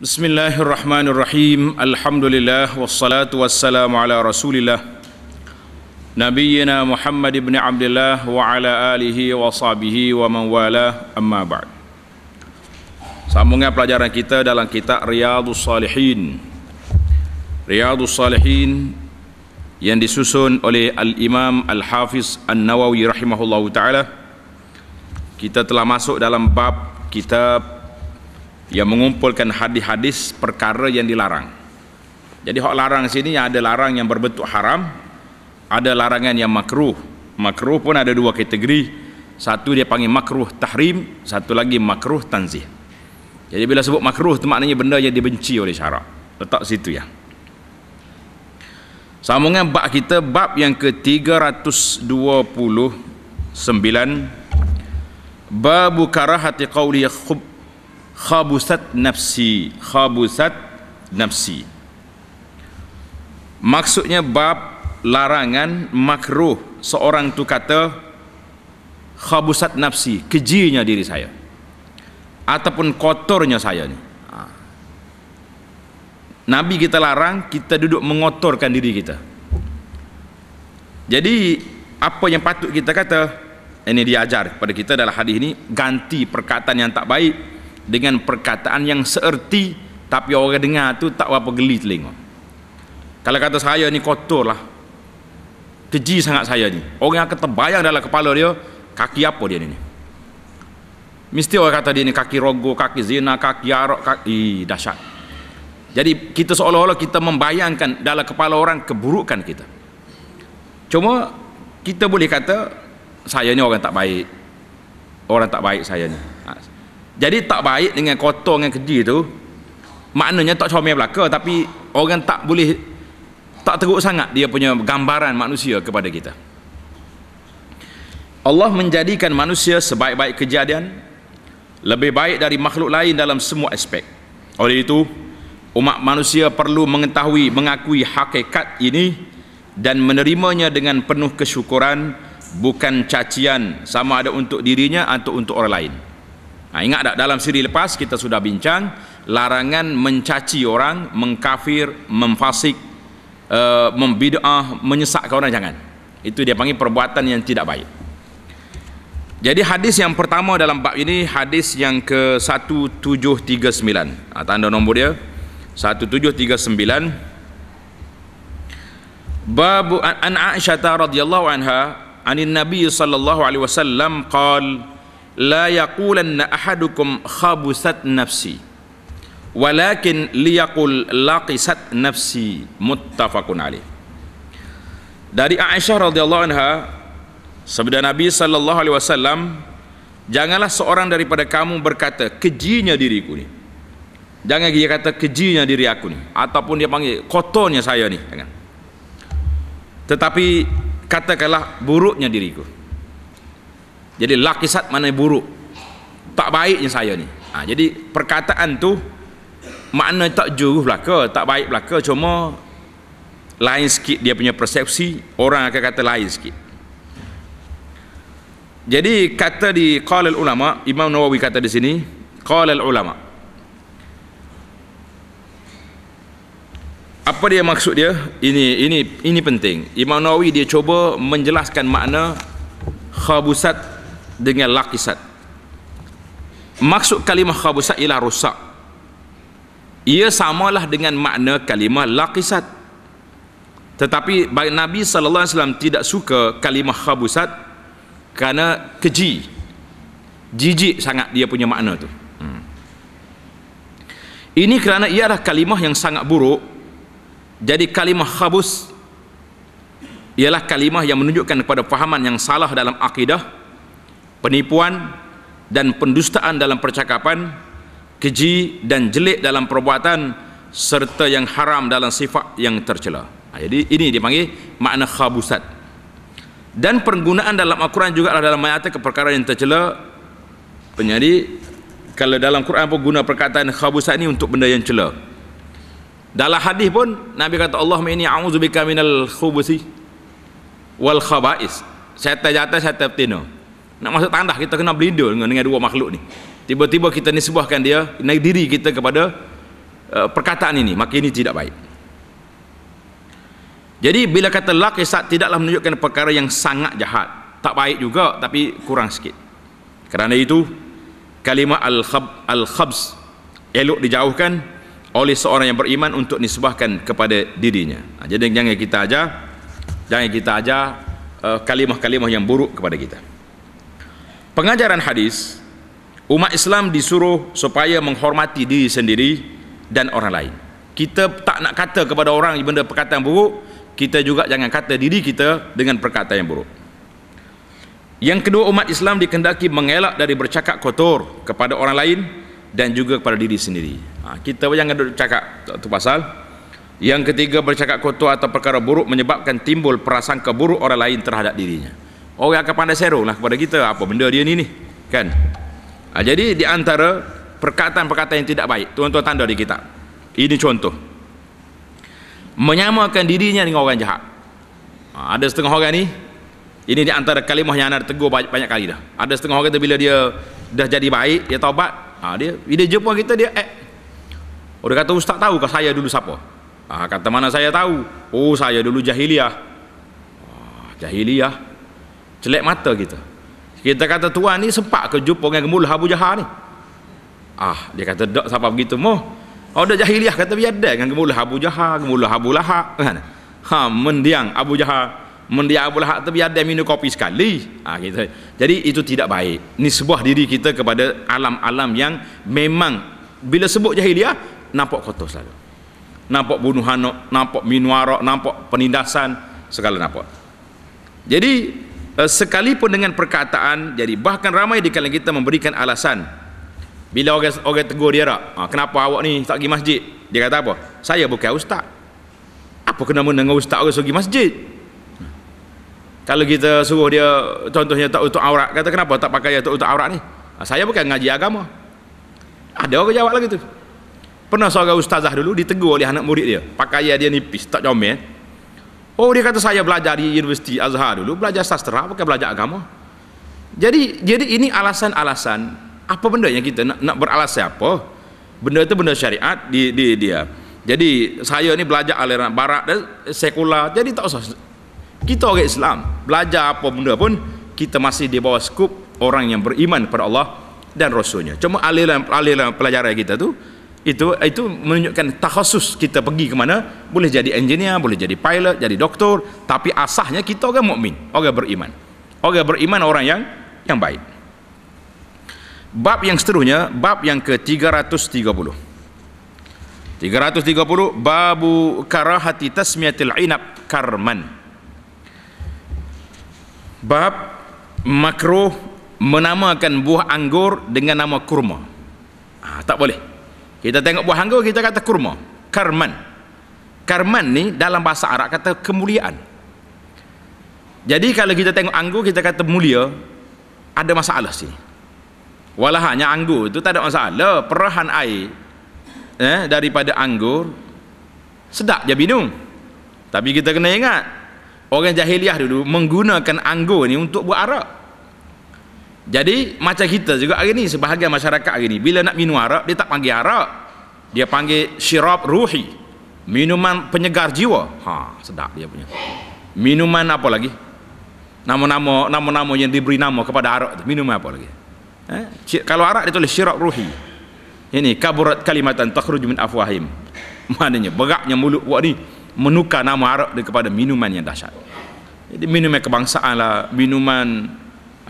Bismillahirrahmanirrahim. Alhamdulillah wassalatu wassalamu ala Rasulillah Nabiyyina Muhammad ibn Abdullah wa ala alihi wa sahbihi wa man wala amma ba'd. Sambungan pelajaran kita dalam kitab Riyadhus Salihin. Riyadhus Salihin yang disusun oleh Al-Imam Al-Hafiz An-Nawawi rahimahullahu taala. Kita telah masuk dalam bab kitab yang mengumpulkan hadis-hadis perkara yang dilarang. Jadi hak larang sini ada larang yang berbentuk haram, ada larangan yang makruh. Makruh pun ada dua kategori. Satu dia panggil makruh tahrim, satu lagi makruh tanzih. Jadi bila sebut makruh itu maknanya benda yang dibenci oleh syarak. Letak situ ya. Sambungan bab kita bab yang ke-329 babu karahati qauli khub khabusat nafsi khabusat nafsi maksudnya bab larangan makruh seorang tu kata khabusat nafsi kejinya diri saya ataupun kotornya saya ni ha. Nabi kita larang kita duduk mengotorkan diri kita jadi apa yang patut kita kata ini diajar kepada kita dalam hadis ini ganti perkataan yang tak baik dengan perkataan yang seerti tapi orang dengar tu tak apa geli telinga kalau kata saya ni kotor lah keji sangat saya ni orang yang akan terbayang dalam kepala dia kaki apa dia ni mesti orang kata dia ni kaki rogo kaki zina kaki arok kaki Ih, dahsyat jadi kita seolah-olah kita membayangkan dalam kepala orang keburukan kita cuma kita boleh kata saya ni orang tak baik orang tak baik saya ni jadi tak baik dengan kotor dengan kedi tu maknanya tak comel belaka tapi orang tak boleh tak teruk sangat dia punya gambaran manusia kepada kita Allah menjadikan manusia sebaik-baik kejadian lebih baik dari makhluk lain dalam semua aspek oleh itu umat manusia perlu mengetahui mengakui hakikat ini dan menerimanya dengan penuh kesyukuran bukan cacian sama ada untuk dirinya atau untuk orang lain Ha, ingat tak dalam siri lepas kita sudah bincang larangan mencaci orang, mengkafir, memfasik, e, membid'ah, menyesatkan orang jangan. Itu dia panggil perbuatan yang tidak baik. Jadi hadis yang pertama dalam bab ini hadis yang ke 1739. Ha, tanda nombor dia 1739. باب عن عائشة radhiyallahu anha عنها Nabi sallallahu alaihi wasallam. عليه la yaqulanna ahadukum khabusat nafsi walakin liyaqul laqisat nafsi muttafaqun alaih dari Aisyah radhiyallahu anha sabda Nabi sallallahu alaihi wasallam janganlah seorang daripada kamu berkata kejinya diriku ni jangan dia kata kejinya diri aku ni ataupun dia panggil kotornya saya ni jangan tetapi katakanlah buruknya diriku jadi lakisat mana buruk tak baiknya saya ni ha, jadi perkataan tu makna tak juruh belaka tak baik belaka cuma lain sikit dia punya persepsi orang akan kata lain sikit jadi kata di qala ulama Imam Nawawi kata di sini qala ulama apa dia maksud dia ini ini ini penting Imam Nawawi dia cuba menjelaskan makna khabusat dengan lakisat maksud kalimah khabusat ialah rosak ia samalah dengan makna kalimah lakisat tetapi baik Nabi SAW tidak suka kalimah khabusat kerana keji jijik sangat dia punya makna tu hmm. ini kerana ia adalah kalimah yang sangat buruk jadi kalimah khabus ialah kalimah yang menunjukkan kepada fahaman yang salah dalam akidah penipuan dan pendustaan dalam percakapan, keji dan jelek dalam perbuatan serta yang haram dalam sifat yang tercela. Ha, jadi ini dipanggil makna khabusat. Dan penggunaan dalam Al-Quran juga adalah dalam ayat ke perkara yang tercela. Penyari kalau dalam Quran pun guna perkataan khabusat ini untuk benda yang cela. Dalam hadis pun Nabi kata Allah ini a'udzubika minal khubusi wal khaba'is. Saya tajata saya tertino nak masuk tanah kita kena berlindung dengan, dengan dua makhluk ni tiba-tiba kita nisbahkan dia naik diri kita kepada uh, perkataan ini maka ini tidak baik jadi bila kata lakisat tidaklah menunjukkan perkara yang sangat jahat tak baik juga tapi kurang sikit kerana itu kalimah al-khab, al-khabs elok dijauhkan oleh seorang yang beriman untuk nisbahkan kepada dirinya ha, jadi jangan kita ajar jangan kita ajar uh, kalimah-kalimah yang buruk kepada kita Pengajaran hadis Umat Islam disuruh supaya menghormati diri sendiri dan orang lain Kita tak nak kata kepada orang benda perkataan buruk Kita juga jangan kata diri kita dengan perkataan yang buruk Yang kedua umat Islam dikendaki mengelak dari bercakap kotor kepada orang lain dan juga kepada diri sendiri ha, Kita jangan duduk cakap tu pasal Yang ketiga bercakap kotor atau perkara buruk menyebabkan timbul perasaan keburuk orang lain terhadap dirinya orang akan pandai serong lah kepada kita apa benda dia ni ni kan ha, jadi di antara perkataan-perkataan yang tidak baik tuan-tuan tanda di kitab ini contoh menyamakan dirinya dengan orang jahat ha, ada setengah orang ni ini di antara kalimah yang ada tegur banyak, banyak kali dah ada setengah orang tu bila dia dah jadi baik dia taubat ha, dia dia jumpa kita dia eh orang oh, kata ustaz tahu ke saya dulu siapa ha, kata mana saya tahu oh saya dulu jahiliah oh, jahiliah celik mata kita kita kata tuan ni sempat ke jumpa dengan gemuluh Abu Jahal ni ah dia kata tak siapa begitu mu Oh dah jahiliah kata biar dengan gemulah Abu Jahal, gemulah Abu Lahab kan. Ha mendiang Abu Jahal, mendiang Abu Lahab tapi ada minum kopi sekali. Ah ha, gitu. Jadi itu tidak baik. ni sebuah diri kita kepada alam-alam yang memang bila sebut jahiliah nampak kotor selalu. Nampak bunuh anak, nampak minum nampak penindasan segala nampak. Jadi Eh, sekalipun dengan perkataan jadi bahkan ramai di kalangan kita memberikan alasan bila orang orang tegur dia tak ah, kenapa awak ni tak pergi masjid dia kata apa saya bukan ustaz apa kena mengena dengan ustaz orang pergi masjid kalau kita suruh dia contohnya tak untuk aurat kata kenapa tak pakai tak untuk aurat ni ah, saya bukan ngaji agama ada orang jawab lagi tu pernah seorang ustazah dulu ditegur oleh anak murid dia pakaian dia nipis tak comel Oh dia kata saya belajar di Universiti Azhar dulu belajar sastra pakai belajar agama. Jadi jadi ini alasan-alasan apa benda yang kita nak, nak beralasan apa? Benda itu benda syariat di, di dia. Jadi saya ini belajar aliran barat dan sekular. Jadi tak usah kita orang Islam belajar apa benda pun kita masih di bawah skup orang yang beriman kepada Allah dan rasulnya. Cuma aliran aliran pelajaran kita tu itu itu menunjukkan takhasus kita pergi ke mana boleh jadi engineer boleh jadi pilot jadi doktor tapi asahnya kita orang mukmin orang beriman orang beriman orang yang yang baik bab yang seterusnya bab yang ke-330 330 babu karahati tasmiyatil inab karman bab makruh menamakan buah anggur dengan nama kurma ha, tak boleh kita tengok buah anggur kita kata kurma karman karman ni dalam bahasa Arab kata kemuliaan jadi kalau kita tengok anggur kita kata mulia ada masalah sini walahanya anggur itu tak ada masalah perahan air eh, daripada anggur sedap je minum tapi kita kena ingat orang jahiliah dulu menggunakan anggur ni untuk buat arak jadi macam kita juga hari ni sebahagian masyarakat hari ni bila nak minum arak dia tak panggil arak. Dia panggil syirab ruhi. Minuman penyegar jiwa. Ha, sedap dia punya. Minuman apa lagi? Nama-nama nama-nama yang diberi nama kepada arak tu. Minuman apa lagi? Eh? kalau arak dia tulis syirab ruhi. Ini kaburat kalimatan takhruj min afwahim. Maknanya beraknya mulut buat ni menukar nama arak kepada minuman yang dahsyat. Jadi minuman kebangsaan lah, minuman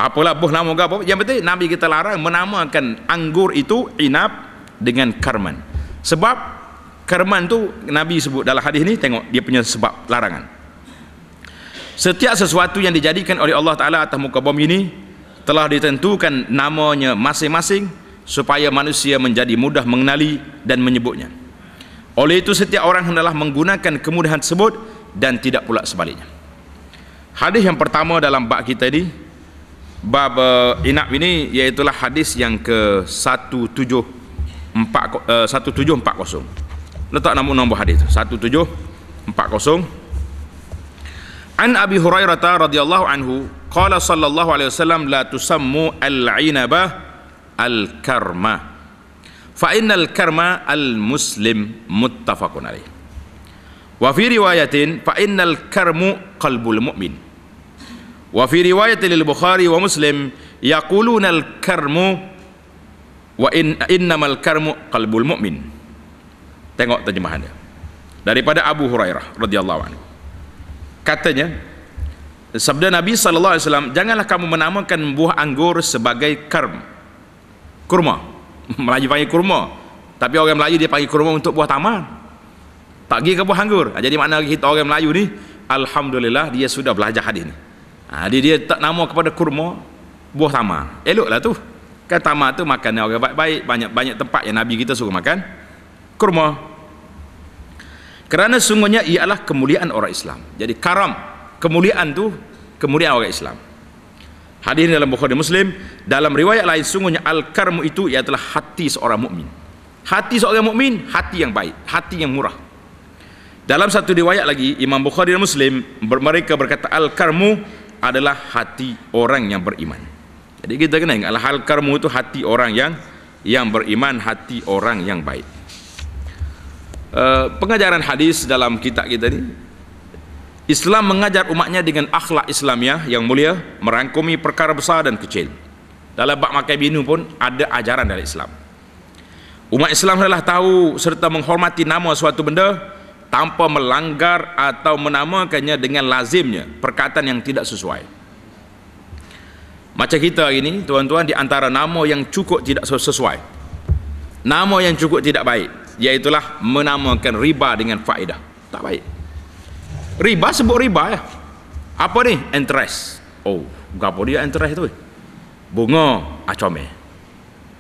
apalah buh nama apa yang penting Nabi kita larang menamakan anggur itu inab dengan karman sebab karman tu Nabi sebut dalam hadis ni tengok dia punya sebab larangan setiap sesuatu yang dijadikan oleh Allah Ta'ala atas muka bumi ini telah ditentukan namanya masing-masing supaya manusia menjadi mudah mengenali dan menyebutnya oleh itu setiap orang hendaklah menggunakan kemudahan tersebut dan tidak pula sebaliknya hadis yang pertama dalam bab kita ini bab uh, inap ini iaitu hadis yang ke 174 uh, 1740. Letak nama nombor hadis tu 1740. An Abi Hurairah radhiyallahu anhu qala sallallahu alaihi wasallam la tusammu al-inaba al-karma. Fa innal karma al-muslim muttafaqun alaih. Wa fi riwayatin fa innal karmu qalbul mu'min wa fi riwayat lil bukhari wa muslim al karmu wa in innamal karmu qalbul mu'min tengok terjemahan dia daripada Abu Hurairah radhiyallahu anhu katanya sabda Nabi sallallahu alaihi wasallam janganlah kamu menamakan buah anggur sebagai karm kurma Melayu panggil kurma tapi orang Melayu dia panggil kurma untuk buah tamar tak pergi ke buah anggur jadi makna kita orang Melayu ni Alhamdulillah dia sudah belajar hadis ni Ha, dia, dia tak nama kepada kurma buah tamar. lah tu. Kan tamar tu makan orang baik-baik. Banyak banyak tempat yang Nabi kita suruh makan. Kurma. Kerana sungguhnya ialah kemuliaan orang Islam. Jadi karam. Kemuliaan tu kemuliaan orang Islam. Hadir ini dalam Bukhari Muslim. Dalam riwayat lain sungguhnya al-karmu itu ialah hati seorang mukmin. Hati seorang mukmin hati yang baik. Hati yang murah. Dalam satu riwayat lagi Imam Bukhari dan Muslim mereka berkata al-karmu adalah hati orang yang beriman. Jadi kita kena ingatlah hal karmu itu hati orang yang yang beriman, hati orang yang baik. Uh, pengajaran hadis dalam kitab kita ini Islam mengajar umatnya dengan akhlak Islamiah yang mulia merangkumi perkara besar dan kecil dalam bak makai binu pun ada ajaran dari Islam umat Islam adalah tahu serta menghormati nama suatu benda tanpa melanggar atau menamakannya dengan lazimnya perkataan yang tidak sesuai macam kita ini tuan-tuan di antara nama yang cukup tidak sesuai nama yang cukup tidak baik iaitulah menamakan riba dengan faedah tak baik riba sebut riba ya apa ni interest oh berapa dia interest tu eh. bunga acome ah,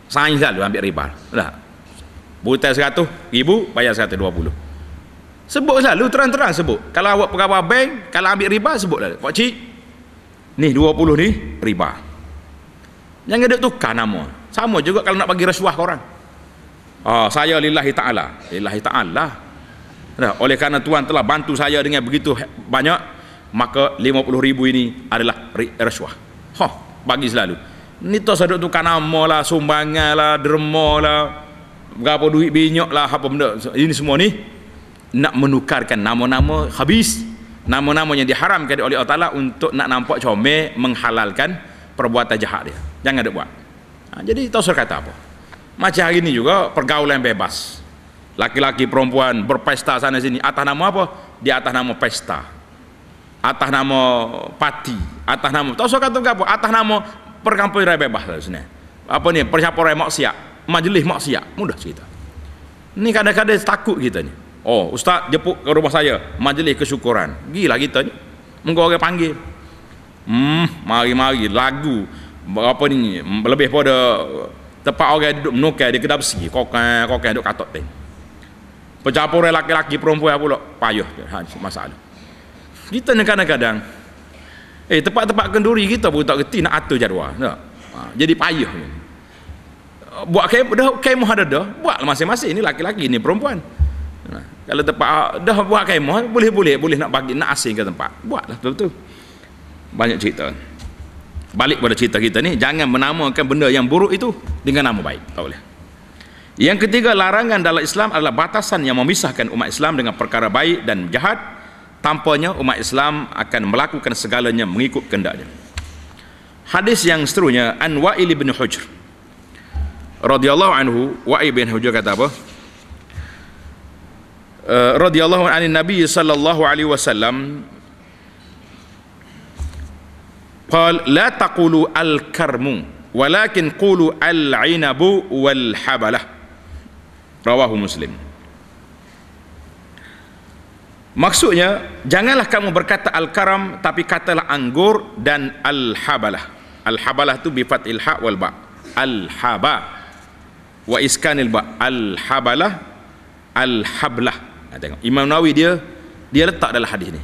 sains lalu ambil riba dah butai 100 ribu bayar 120 Sebut selalu terang-terang sebut. Kalau awak pegawai bank, kalau ambil riba sebut lah. Pak cik, ni 20 ni riba. Jangan ada tukar nama. Sama juga kalau nak bagi rasuah ke orang. oh, saya lillahi ta'ala. Lillahi ta'ala. Nah, oleh kerana Tuhan telah bantu saya dengan begitu banyak, maka 50 ribu ini adalah rasuah. Ha, huh, bagi selalu. Ni tu saya tukar nama lah, sumbangan lah, derma lah, berapa duit binyak lah, apa benda. Ini semua ni, nak menukarkan nama-nama habis nama-nama yang diharamkan oleh Allah Ta'ala untuk nak nampak comel menghalalkan perbuatan jahat dia jangan dia buat ha, jadi tak usah kata apa macam hari ini juga pergaulan bebas laki-laki perempuan berpesta sana sini atas nama apa? di atas nama pesta atas nama parti atas nama tak usah kata apa atas nama perkampungan bebas lah sana apa ni persiapan raya maksiat majlis maksiat mudah cerita ni kadang-kadang takut kita ni Oh, ustaz jemput ke rumah saya, majlis kesyukuran. Gila kita ni. Mengko orang panggil. Hmm, mari-mari lagu apa ni lebih pada tempat orang duduk menukar di kedai besi. Kokan, kokan duduk katok teh. Pencapur lelaki-laki perempuan pula payah ha, masalah. Kita ni kadang-kadang eh tempat-tempat kenduri kita pun tak reti nak atur jadual, tak? Ha, jadi payah buat kem dah kem ada dah buat masing-masing ini laki-laki ini perempuan Nah, kalau tempat ah, dah buat kemah boleh boleh boleh nak bagi nak asing ke tempat. Buatlah betul tu. Banyak cerita. Balik pada cerita kita ni jangan menamakan benda yang buruk itu dengan nama baik. Tak boleh. Yang ketiga larangan dalam Islam adalah batasan yang memisahkan umat Islam dengan perkara baik dan jahat. Tanpanya umat Islam akan melakukan segalanya mengikut kehendaknya. Hadis yang seterusnya An Wa'il bin Hujr radhiyallahu anhu Wa'il bin Hujr kata apa? Eh, radhiyallahu anhi Nabi sallallahu alaihi wasallam la قال لا تقولوا الكرم ولكن قولوا wal والحبلة Rawahu Muslim. maksudnya janganlah kamu berkata al-karam tapi katalah anggur dan al-habalah al-habalah itu bifat ilha wal ba al-haba wa iskanil ba al-habalah al-hablah Ha, tengok Imam Nawawi dia dia letak dalam hadis ni.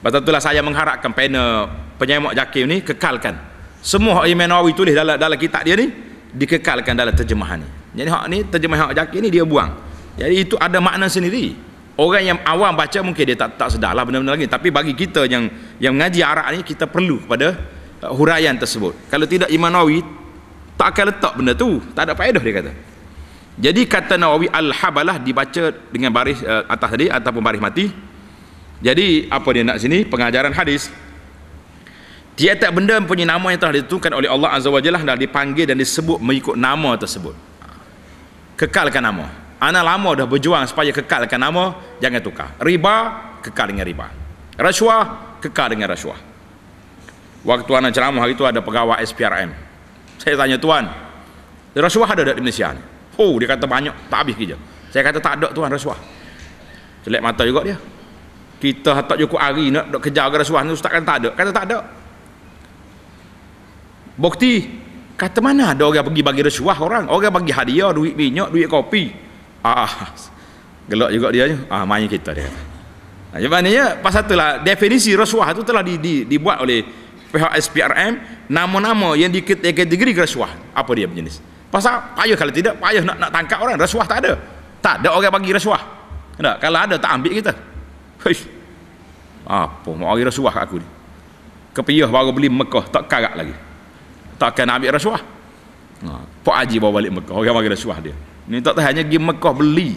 Sebab itulah saya mengharapkan panel penyemak Jakim ni kekalkan semua hak Imam Nawawi tulis dalam dalam kitab dia ni dikekalkan dalam terjemahan ni. Jadi hak ni terjemahan hak Jakim ni dia buang. Jadi itu ada makna sendiri. Orang yang awam baca mungkin dia tak tak sedar lah benar-benar lagi tapi bagi kita yang yang mengaji Arab ni kita perlu kepada uh, huraian tersebut. Kalau tidak Imam Nawawi tak akan letak benda tu. Tak ada faedah dia kata. Jadi kata Nawawi Al-Habalah dibaca dengan baris uh, atas tadi ataupun baris mati. Jadi apa dia nak sini? Pengajaran hadis. Tiada tiap benda punya nama yang telah ditentukan oleh Allah Azza wa Jalla dah dipanggil dan disebut mengikut nama tersebut. Kekalkan nama. Anak lama dah berjuang supaya kekalkan nama, jangan tukar. Riba, kekal dengan riba. Rasuah, kekal dengan rasuah. Waktu anak ceramah hari itu ada pegawai SPRM. Saya tanya tuan, rasuah ada di Malaysia ni? Oh dia kata banyak tak habis kerja. Saya kata tak ada tuan rasuah. Celak mata juga dia. Kita tak cukup hari nak dok kejar ke rasuah ni ustaz kan tak ada. Kata tak ada. Bukti kata mana ada orang pergi bagi rasuah orang. Orang bagi hadiah duit minyak, duit kopi. Ah. Gelak juga dia Ah main kita dia. Nah, Jadi mana ya? Pasal itulah definisi rasuah itu telah di, di, dibuat oleh pihak SPRM nama-nama yang dikategori rasuah apa dia jenis? pasal payah kalau tidak payah nak nak tangkap orang rasuah tak ada tak ada orang bagi rasuah tak, kalau ada tak ambil kita Hish. apa mau bagi rasuah aku ni kepiah baru beli Mekah tak karat lagi tak akan ambil rasuah ha. Pak Haji bawa balik Mekah orang bagi rasuah dia ni tak tahu hanya pergi Mekah beli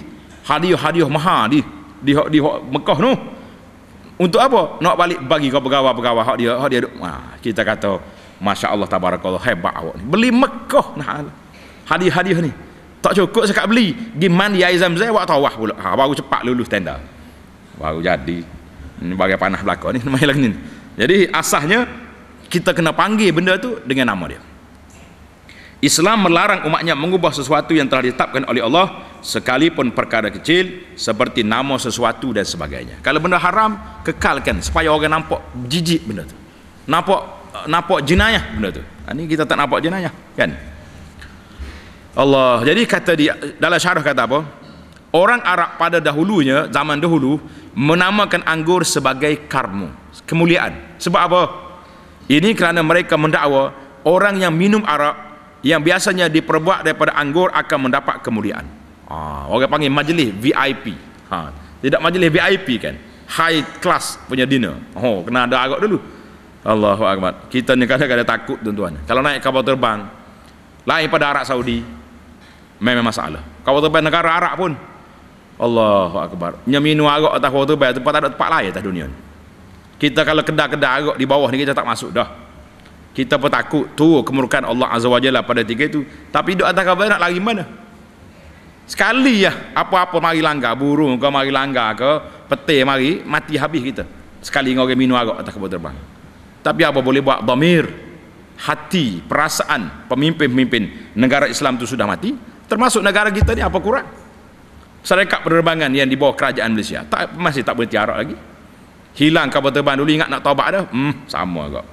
hadiah-hadiah maha di di hak di hak Mekah tu untuk apa nak balik bagi kau pegawai-pegawai hak dia hak dia ha. kita kata masya-Allah tabarakallah hebat awak ni beli Mekah nah hadiah-hadiah ni tak cukup sekat beli pergi mandi air zam-zam buat tawah pula ha, baru cepat lulus tender baru jadi ini bagai panah belakang ni main lagi ni jadi asahnya kita kena panggil benda tu dengan nama dia Islam melarang umatnya mengubah sesuatu yang telah ditetapkan oleh Allah sekalipun perkara kecil seperti nama sesuatu dan sebagainya kalau benda haram kekalkan supaya orang nampak jijik benda tu nampak eh, nampak jenayah benda tu ini ha, kita tak nampak jenayah kan Allah. Jadi kata di dalam syarah kata apa? Orang Arab pada dahulunya, zaman dahulu, menamakan anggur sebagai karmu, kemuliaan. Sebab apa? Ini kerana mereka mendakwa orang yang minum arak yang biasanya diperbuat daripada anggur akan mendapat kemuliaan. Ah, orang panggil majlis VIP. Ha, tidak majlis VIP kan? High class punya dinner. Oh, kena ada arak dulu. Allahu akbar. Kita ni kadang-kadang takut tuan-tuan. Kalau naik kapal terbang lain pada Arab Saudi, memang masalah kau tu bayar negara Arab pun Allahu akbar nyaminu arak tak kau tu bayar tempat ada tempat lain atas dunia kita kalau kedai-kedai arak di bawah ni kita tak masuk dah kita pun takut tu kemurkan Allah azza wajalla pada tiga itu tapi duk atas kau nak lari mana sekali ya apa-apa mari langgar burung kau mari langgar ke petir mari mati habis kita sekali dengan orang minum arak atas kapal terbang tapi apa boleh buat damir hati perasaan pemimpin-pemimpin negara Islam itu sudah mati termasuk negara kita ni apa kurang serekat penerbangan yang di bawah kerajaan Malaysia tak, masih tak boleh tiarap lagi hilang kapal terbang dulu ingat nak taubat dah hmm, sama agak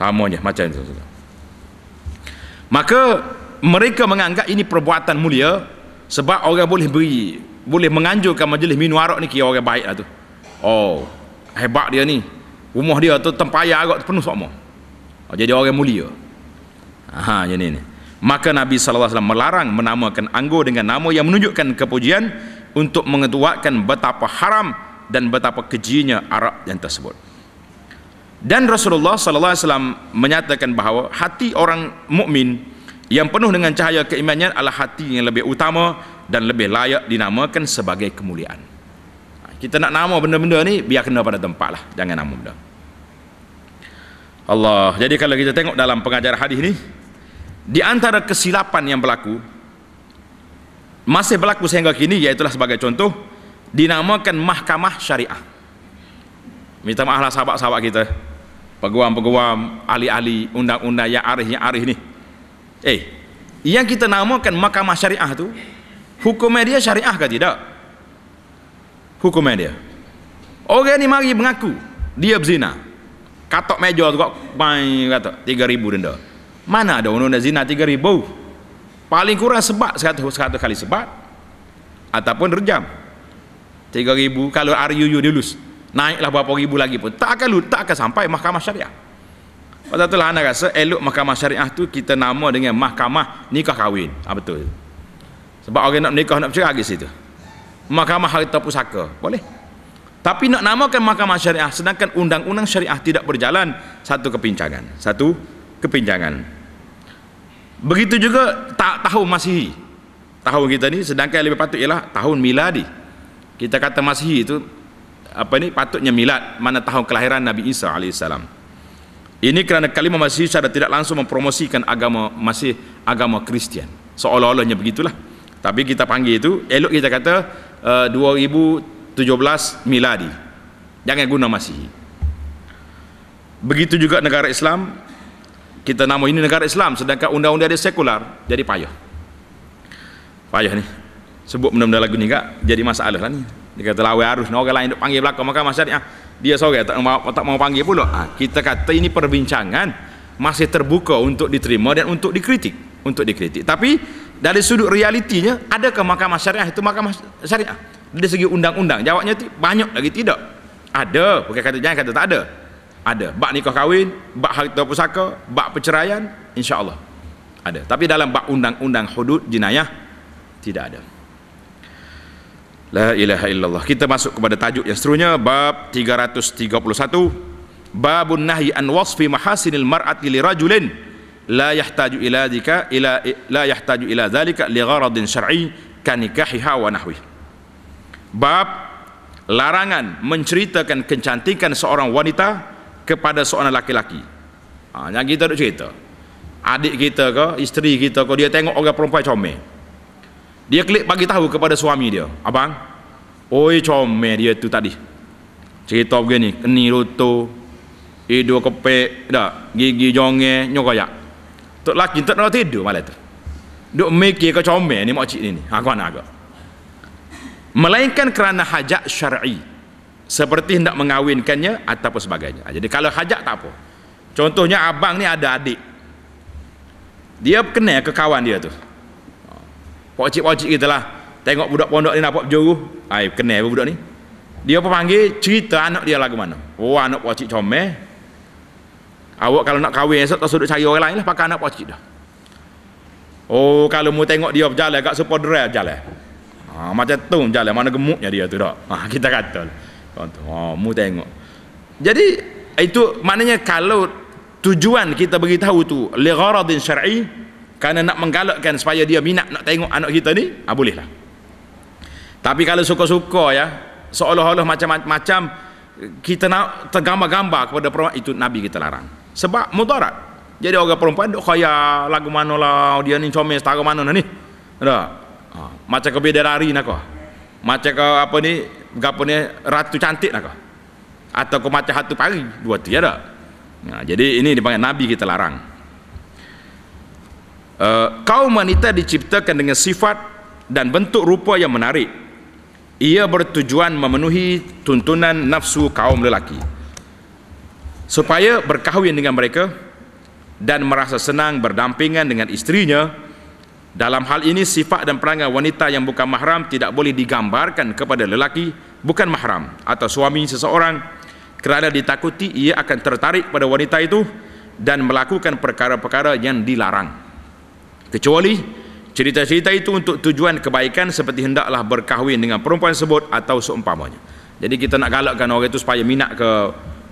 sama je macam itu sama. maka mereka menganggap ini perbuatan mulia sebab orang boleh beri boleh menganjurkan majlis minum arak ni kira orang baik lah tu oh hebat dia ni rumah dia tu tempayar agak penuh semua oh, jadi orang mulia Aha, jadi ni Maka Nabi SAW melarang menamakan anggur dengan nama yang menunjukkan kepujian untuk mengetuakan betapa haram dan betapa kejinya Arab yang tersebut. Dan Rasulullah sallallahu alaihi wasallam menyatakan bahawa hati orang mukmin yang penuh dengan cahaya keimannya adalah hati yang lebih utama dan lebih layak dinamakan sebagai kemuliaan. Kita nak nama benda-benda ni biar kena pada tempat lah. Jangan nama benda. Allah. Jadi kalau kita tengok dalam pengajaran hadis ni, di antara kesilapan yang berlaku masih berlaku sehingga kini yaitu lah sebagai contoh dinamakan mahkamah syariah minta maaflah sahabat-sahabat kita peguam-peguam ahli-ahli undang-undang yang arif yang arif ni eh yang kita namakan mahkamah syariah tu hukum dia syariah ke tidak hukum dia orang ni mari mengaku dia berzina katok meja tu juga main kata 3000 denda mana ada undang-undang zina ribu? paling kurang sebat 100, 100 kali sebat ataupun rejam ribu kalau RUU dia lulus naiklah berapa ribu lagi pun tak akan lulus tak akan sampai mahkamah syariah pada itulah anda rasa elok mahkamah syariah tu kita nama dengan mahkamah nikah kahwin ha, betul sebab orang nak nikah nak bercerai di situ mahkamah harta pusaka boleh tapi nak namakan mahkamah syariah sedangkan undang-undang syariah tidak berjalan satu kepincangan satu kepinjangan begitu juga tak tahu masihi tahun kita ni sedangkan yang lebih patut ialah tahun miladi kita kata masihi itu apa ni patutnya milad mana tahun kelahiran Nabi Isa alaihissalam ini kerana kalimah masihi secara tidak langsung mempromosikan agama masih agama Kristian seolah-olahnya begitulah tapi kita panggil itu elok kita kata eh, uh, 2017 miladi jangan guna masihi begitu juga negara Islam kita nama ini negara Islam sedangkan undang-undang dia sekular jadi payah payah ni sebut benda-benda lagu ni kak jadi masalah lah ni dia kata lawai arus ni orang lain duk panggil belakang maka masyarakat ah, dia sorang tak mau tak mau panggil pula ah, kita kata ini perbincangan masih terbuka untuk diterima dan untuk dikritik untuk dikritik tapi dari sudut realitinya adakah mahkamah syariah itu mahkamah syariah dari segi undang-undang jawabnya banyak lagi tidak ada bukan kata jangan kata tak ada ada bab nikah kahwin bab harta pusaka bab perceraian insya Allah ada tapi dalam bab undang-undang hudud jenayah tidak ada la ilaha illallah kita masuk kepada tajuk yang seterusnya bab 331 babun nahyi an wasfi mahasinil mar'ati li rajulin la yahtaju ila dika ila la yahtaju ila zalika li gharadin syar'i kanikahiha wa nahwi bab larangan menceritakan kecantikan seorang wanita kepada seorang laki-laki ha, yang kita nak cerita adik kita ke isteri kita ke dia tengok orang perempuan comel dia klik bagi tahu kepada suami dia abang oi comel dia tu tadi cerita begini keni roto hidup kepek dah gigi jonge nyokoyak tok laki tak nak tidur malam tu duk mikir ke comel ni makcik ni ni ha, aku anak aku melainkan kerana hajat syar'i seperti hendak mengawinkannya atau sebagainya ah, jadi kalau hajat tak apa contohnya abang ni ada adik dia kena ke kawan dia tu pokcik-pokcik kita lah tengok budak pondok ni nampak berjuruh ay ah, kena budak ni dia pun panggil cerita anak dia lagu mana oh anak pokcik comel awak kalau nak kahwin esok tak suruh cari orang lain lah pakai anak pokcik dah oh kalau mu tengok dia berjalan agak super dry berjalan ha, macam tu berjalan mana gemuknya dia tu dah ha, kita kata lah tuan-tuan. oh, ha, mu tengok. Jadi itu maknanya kalau tujuan kita beritahu tu li gharadin syar'i kerana nak menggalakkan supaya dia minat nak tengok anak kita ni, ah ha, bolehlah. Tapi kalau suka-suka ya, seolah-olah macam-macam kita nak tergambar-gambar kepada perempuan itu Nabi kita larang. Sebab mudarat. Jadi orang perempuan duk khaya lagu manalah dia ni comel setara mana lah ni. Ada. Ha, macam kebe dia lari nak Macam ke apa ni berapa ni ratu cantik lah kau atau kau macam hatu pari dua tu ya tak nah, jadi ini dipanggil Nabi kita larang uh, kaum wanita diciptakan dengan sifat dan bentuk rupa yang menarik ia bertujuan memenuhi tuntunan nafsu kaum lelaki supaya berkahwin dengan mereka dan merasa senang berdampingan dengan istrinya dalam hal ini sifat dan perangai wanita yang bukan mahram tidak boleh digambarkan kepada lelaki bukan mahram atau suami seseorang kerana ditakuti ia akan tertarik pada wanita itu dan melakukan perkara-perkara yang dilarang. Kecuali cerita-cerita itu untuk tujuan kebaikan seperti hendaklah berkahwin dengan perempuan tersebut atau seumpamanya. Jadi kita nak galakkan orang itu supaya minat ke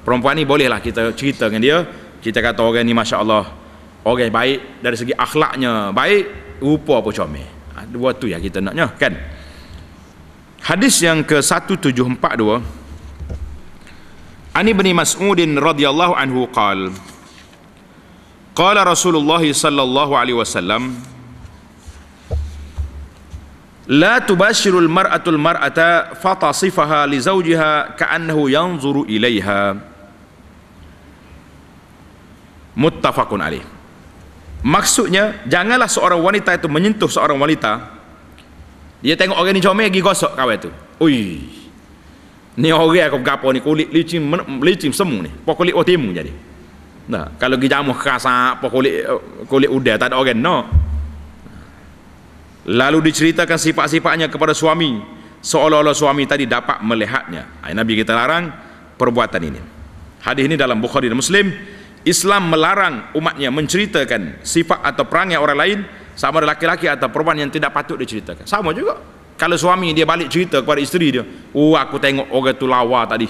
perempuan ini bolehlah kita cerita dengan dia. Kita kata orang ini Masya Allah orang baik dari segi akhlaknya baik rupa apa comel ha, ah, dua tu yang kita naknya kan hadis yang ke dua. Ani bin Mas'udin radhiyallahu anhu qal Qala Rasulullah sallallahu alaihi wasallam لا تباشر المرأة المرأة فتصفها لزوجها كأنه ينظر إليها Muttafaqun عليه Maksudnya janganlah seorang wanita itu menyentuh seorang wanita. Dia tengok orang ni comel pergi gosok kawan tu. Ui. Ni orang aku gapo ni kulit licin licin semua ni. Pok kulit otim oh, jadi. Nah, kalau pergi jamu keras apa ah, kulit eh, kulit udah tak ada orang no. Lalu diceritakan sifat-sifatnya kepada suami seolah-olah suami tadi dapat melihatnya. Ay, Nabi kita larang perbuatan ini. Hadis ini dalam Bukhari dan Muslim. Islam melarang umatnya menceritakan sifat atau perangai orang lain sama ada laki-laki atau perempuan yang tidak patut diceritakan sama juga kalau suami dia balik cerita kepada isteri dia oh aku tengok orang tu lawa tadi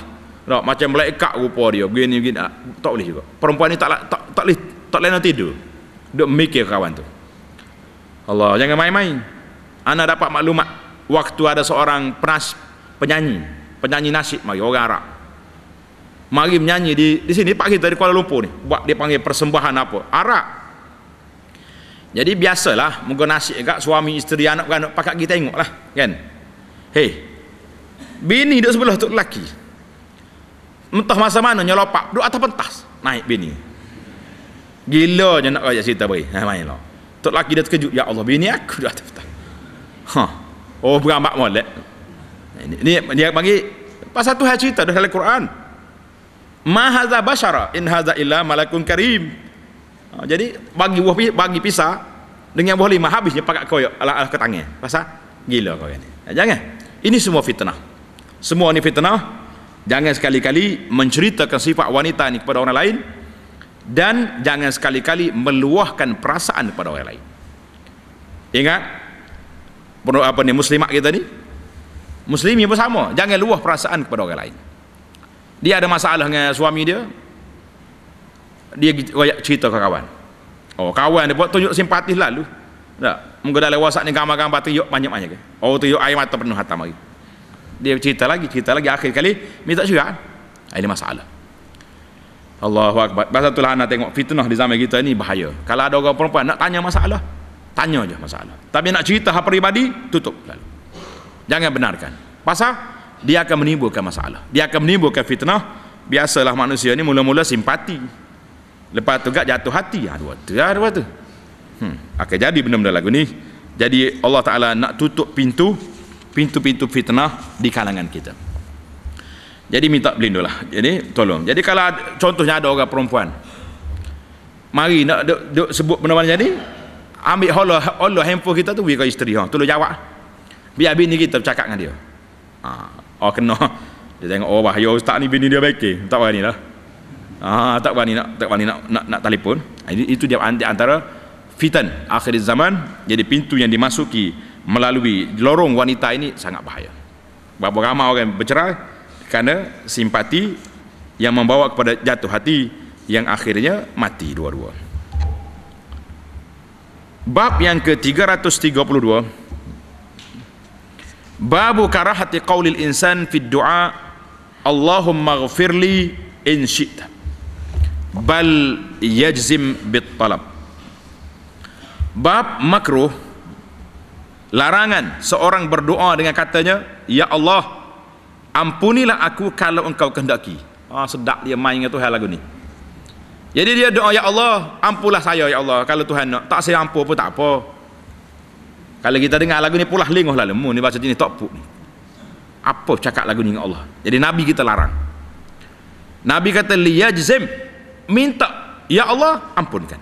tak, macam melekat rupa dia begini begini tak, ah, tak boleh juga perempuan ini tak tak tak, tak boleh tak lena tidur duk mikir kawan tu Allah jangan main-main anda dapat maklumat waktu ada seorang penas, penyanyi penyanyi nasib mari orang Arab mari menyanyi di di sini Pak Kita di Kuala Lumpur ni buat dia panggil persembahan apa arak jadi biasalah moga nasi juga suami isteri anak anak pakak kita lah, kan Hei, bini duduk sebelah tu lelaki mentah masa mana nyelopak duduk atas pentas naik bini gila je nak ajak cerita bagi ha main lah tok laki dia terkejut ya Allah bini aku duduk atas pentas ha oh berambak molek ini dia bagi pasal tu hal cerita dah dalam Quran mahaza bashara in haza illa malakun karim ah, jadi bagi buah bagi pisah dengan buah lima habisnya pakat koyok ala ala ketangnya pasal gila kau ini eh, jangan ini semua fitnah semua ini fitnah jangan sekali-kali menceritakan sifat wanita ini kepada orang lain dan jangan sekali-kali meluahkan perasaan kepada orang lain ingat apa ni muslimat kita ni muslimi pun jangan luah perasaan kepada orang lain dia ada masalah dengan suami dia dia royak cerita ke kawan oh kawan dia buat tunjuk simpati lalu tak muka dalam whatsapp ni gambar-gambar tunjuk banyak-banyak oh tunjuk air mata penuh hati lagi dia cerita lagi cerita lagi akhir kali minta syurah kan? ini masalah Allahu Akbar pasal tu lah anak tengok fitnah di zaman kita ni bahaya kalau ada orang perempuan nak tanya masalah tanya aja masalah tapi nak cerita hal peribadi tutup lalu jangan benarkan pasal dia akan menimbulkan masalah dia akan menimbulkan fitnah biasalah manusia ni mula-mula simpati lepas tu gak jatuh hati ha dua tu ha dua tu hmm akan jadi benda-benda lagu ni jadi Allah Taala nak tutup pintu pintu-pintu fitnah di kalangan kita jadi minta lah jadi tolong jadi kalau contohnya ada orang perempuan mari nak duk, duk sebut benda-benda jadi ambil Allah Allah handphone kita tu bagi kau isteri ha tolong jawab biar bini kita bercakap dengan dia ha Oh kena. Dia tengok oh bahaya ustaz ni bini dia baik. Tak berani lah. Ah tak berani nak tak berani nak nak, nak telefon. Ah, itu dia antara fitan akhir zaman jadi pintu yang dimasuki melalui lorong wanita ini sangat bahaya. Berapa ramai orang bercerai kerana simpati yang membawa kepada jatuh hati yang akhirnya mati dua-dua. Bab yang ke-332 Babu karahati qawlil insan fi du'a Allahumma ghafirli in syi'ta Bal yajzim bit talab Bab makruh Larangan seorang berdoa dengan katanya Ya Allah Ampunilah aku kalau engkau kehendaki Ah oh, sedap dia main dengan Tuhan lagu ni Jadi dia doa Ya Allah ampulah saya Ya Allah Kalau Tuhan nak Tak saya ampun pun tak apa kalau kita dengar lagu ni pula lenguh lah lemu ni baca sini tak puk ni. Apa cakap lagu ni dengan Allah? Jadi Nabi kita larang. Nabi kata liyajzim. Minta. Ya Allah, ampunkan.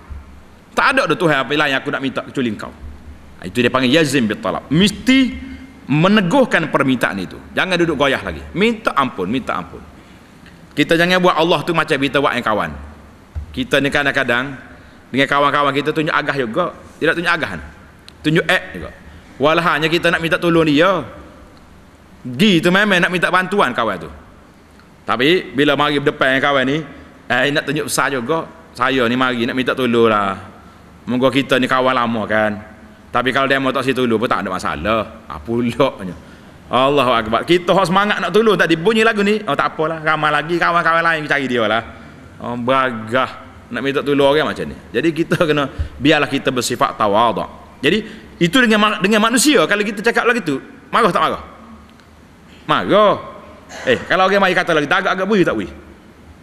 Tak ada dah Tuhan apa lain yang aku nak minta kecuali engkau. Ha, itu dia panggil yazim bitalab. Mesti meneguhkan permintaan itu. Jangan duduk goyah lagi. Minta ampun, minta ampun. Kita jangan buat Allah tu macam kita buat yang kawan. Kita ni kadang-kadang dengan kawan-kawan kita tunjuk agah juga. Tidak tunjuk agahan. Ni tunjuk ek juga walhanya kita nak minta tolong dia gi tu memang nak minta bantuan kawan tu tapi bila mari depan kawan ni eh nak tunjuk besar juga saya ni mari nak minta tolong lah moga kita ni kawan lama kan tapi kalau dia mau tak si tolong pun tak ada masalah apuloknya ah, Allahu Akbar kita harus semangat nak tolong tadi bunyi lagu ni oh tak apalah ramai lagi kawan-kawan lain cari dia lah oh beragah nak minta tolong orang macam ni jadi kita kena biarlah kita bersifat tawaduk jadi itu dengan dengan manusia kalau kita cakap lagi tu, marah tak marah? Marah. Eh, kalau orang mai kata lagi tak agak-agak buih tak buih.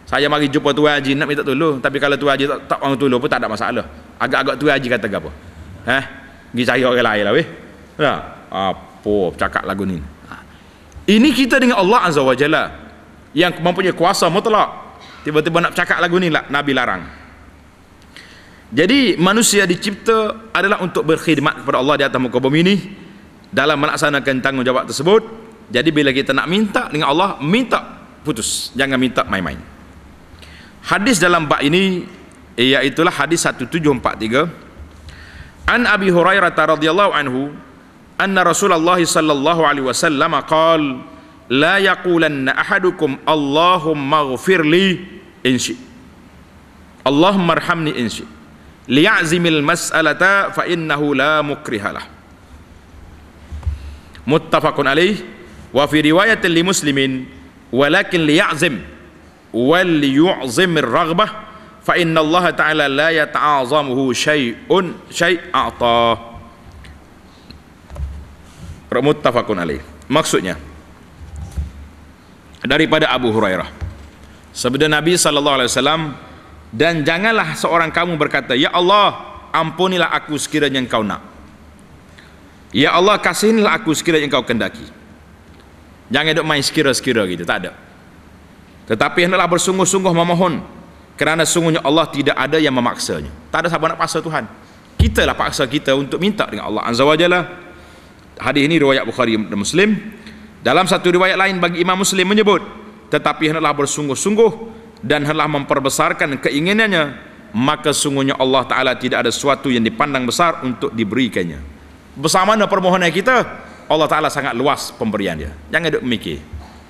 Saya mari jumpa tuan haji nak minta tolong, tapi kalau tuan haji tak tak orang tolong pun tak ada masalah. Agak-agak tuan haji kata apa? Eh, pergi cari orang lain lah weh. Ya. Apa cakap lagu ni? Ha. Ini kita dengan Allah Azza wa Jalla yang mempunyai kuasa mutlak. Tiba-tiba nak cakap lagu ni lah Nabi larang. Jadi manusia dicipta adalah untuk berkhidmat kepada Allah di atas muka bumi ini dalam melaksanakan tanggungjawab tersebut. Jadi bila kita nak minta dengan Allah, minta putus. Jangan minta main-main. Hadis dalam bab ini iaitu hadis 1743 An Abi Hurairah radhiyallahu anhu anna Rasulullah sallallahu alaihi wasallam qaal la yaqulanna ahadukum Allahumma ighfirli insyi Allahumma arhamni insyi liya'zimil mas'alata fa innahu la mukrihalah muttafaqun alaih wa fi riwayatin li muslimin walakin liya'zim wal yu'zim ar-raghbah fa inna Allah ta'ala la yata'azamuhu shay'un shay'a'ta muttafaqun alaih maksudnya daripada Abu Hurairah sebenarnya Nabi sallallahu alaihi wasallam dan janganlah seorang kamu berkata ya Allah ampunilah aku sekiranya engkau nak ya Allah kasihinilah aku sekiranya engkau kendaki jangan duduk main sekira-sekira gitu tak ada tetapi hendaklah bersungguh-sungguh memohon kerana sungguhnya Allah tidak ada yang memaksanya tak ada siapa nak paksa Tuhan Kita lah paksa kita untuk minta dengan Allah azza wajalla hadis ini riwayat Bukhari dan Muslim dalam satu riwayat lain bagi Imam Muslim menyebut tetapi hendaklah bersungguh-sungguh dan telah memperbesarkan keinginannya maka sungguhnya Allah Ta'ala tidak ada sesuatu yang dipandang besar untuk diberikannya bersama dengan permohonan kita Allah Ta'ala sangat luas pemberian dia jangan duduk memikir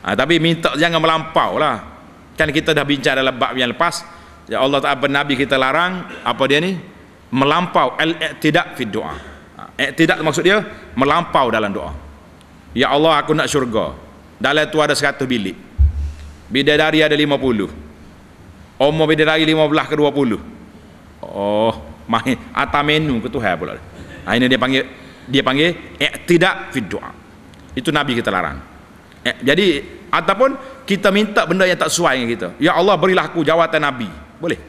ha, tapi minta jangan melampau lah kan kita dah bincang dalam bab yang lepas ya Allah Ta'ala Nabi kita larang apa dia ni melampau al-iqtidak fi doa ha, iqtidak maksud dia melampau dalam doa ya Allah aku nak syurga dalam tu ada 100 bilik bidadari ada 50 Oh, umur beda dari 15 ke 20 oh mai atas menu ke Tuhan pula ha, ini dia panggil dia panggil iktidak fi doa itu Nabi kita larang eh, jadi ataupun kita minta benda yang tak sesuai dengan kita ya Allah berilah aku jawatan Nabi boleh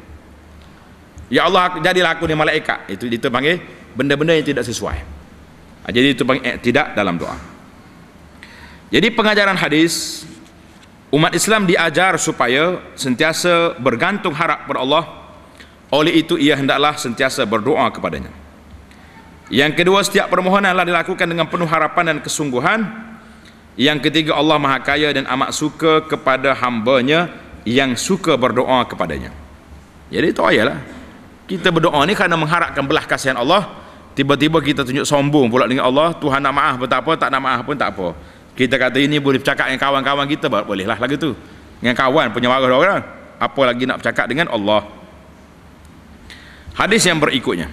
ya Allah jadilah aku ni malaikat itu itu panggil benda-benda yang tidak sesuai ha, jadi itu panggil iktidak dalam doa jadi pengajaran hadis Umat Islam diajar supaya sentiasa bergantung harap kepada Allah. Oleh itu ia hendaklah sentiasa berdoa kepadanya. Yang kedua setiap permohonanlah dilakukan dengan penuh harapan dan kesungguhan. Yang ketiga Allah Maha Kaya dan amat suka kepada hamba-nya yang suka berdoa kepadanya. Jadi itu ayalah. Kita berdoa ni kerana mengharapkan belah kasihan Allah. Tiba-tiba kita tunjuk sombong pula dengan Allah. Tuhan nak maaf pun tak apa, tak nak maaf pun tak apa kita kata ini boleh bercakap dengan kawan-kawan kita bolehlah lagi tu dengan kawan punya waras orang apa lagi nak bercakap dengan Allah hadis yang berikutnya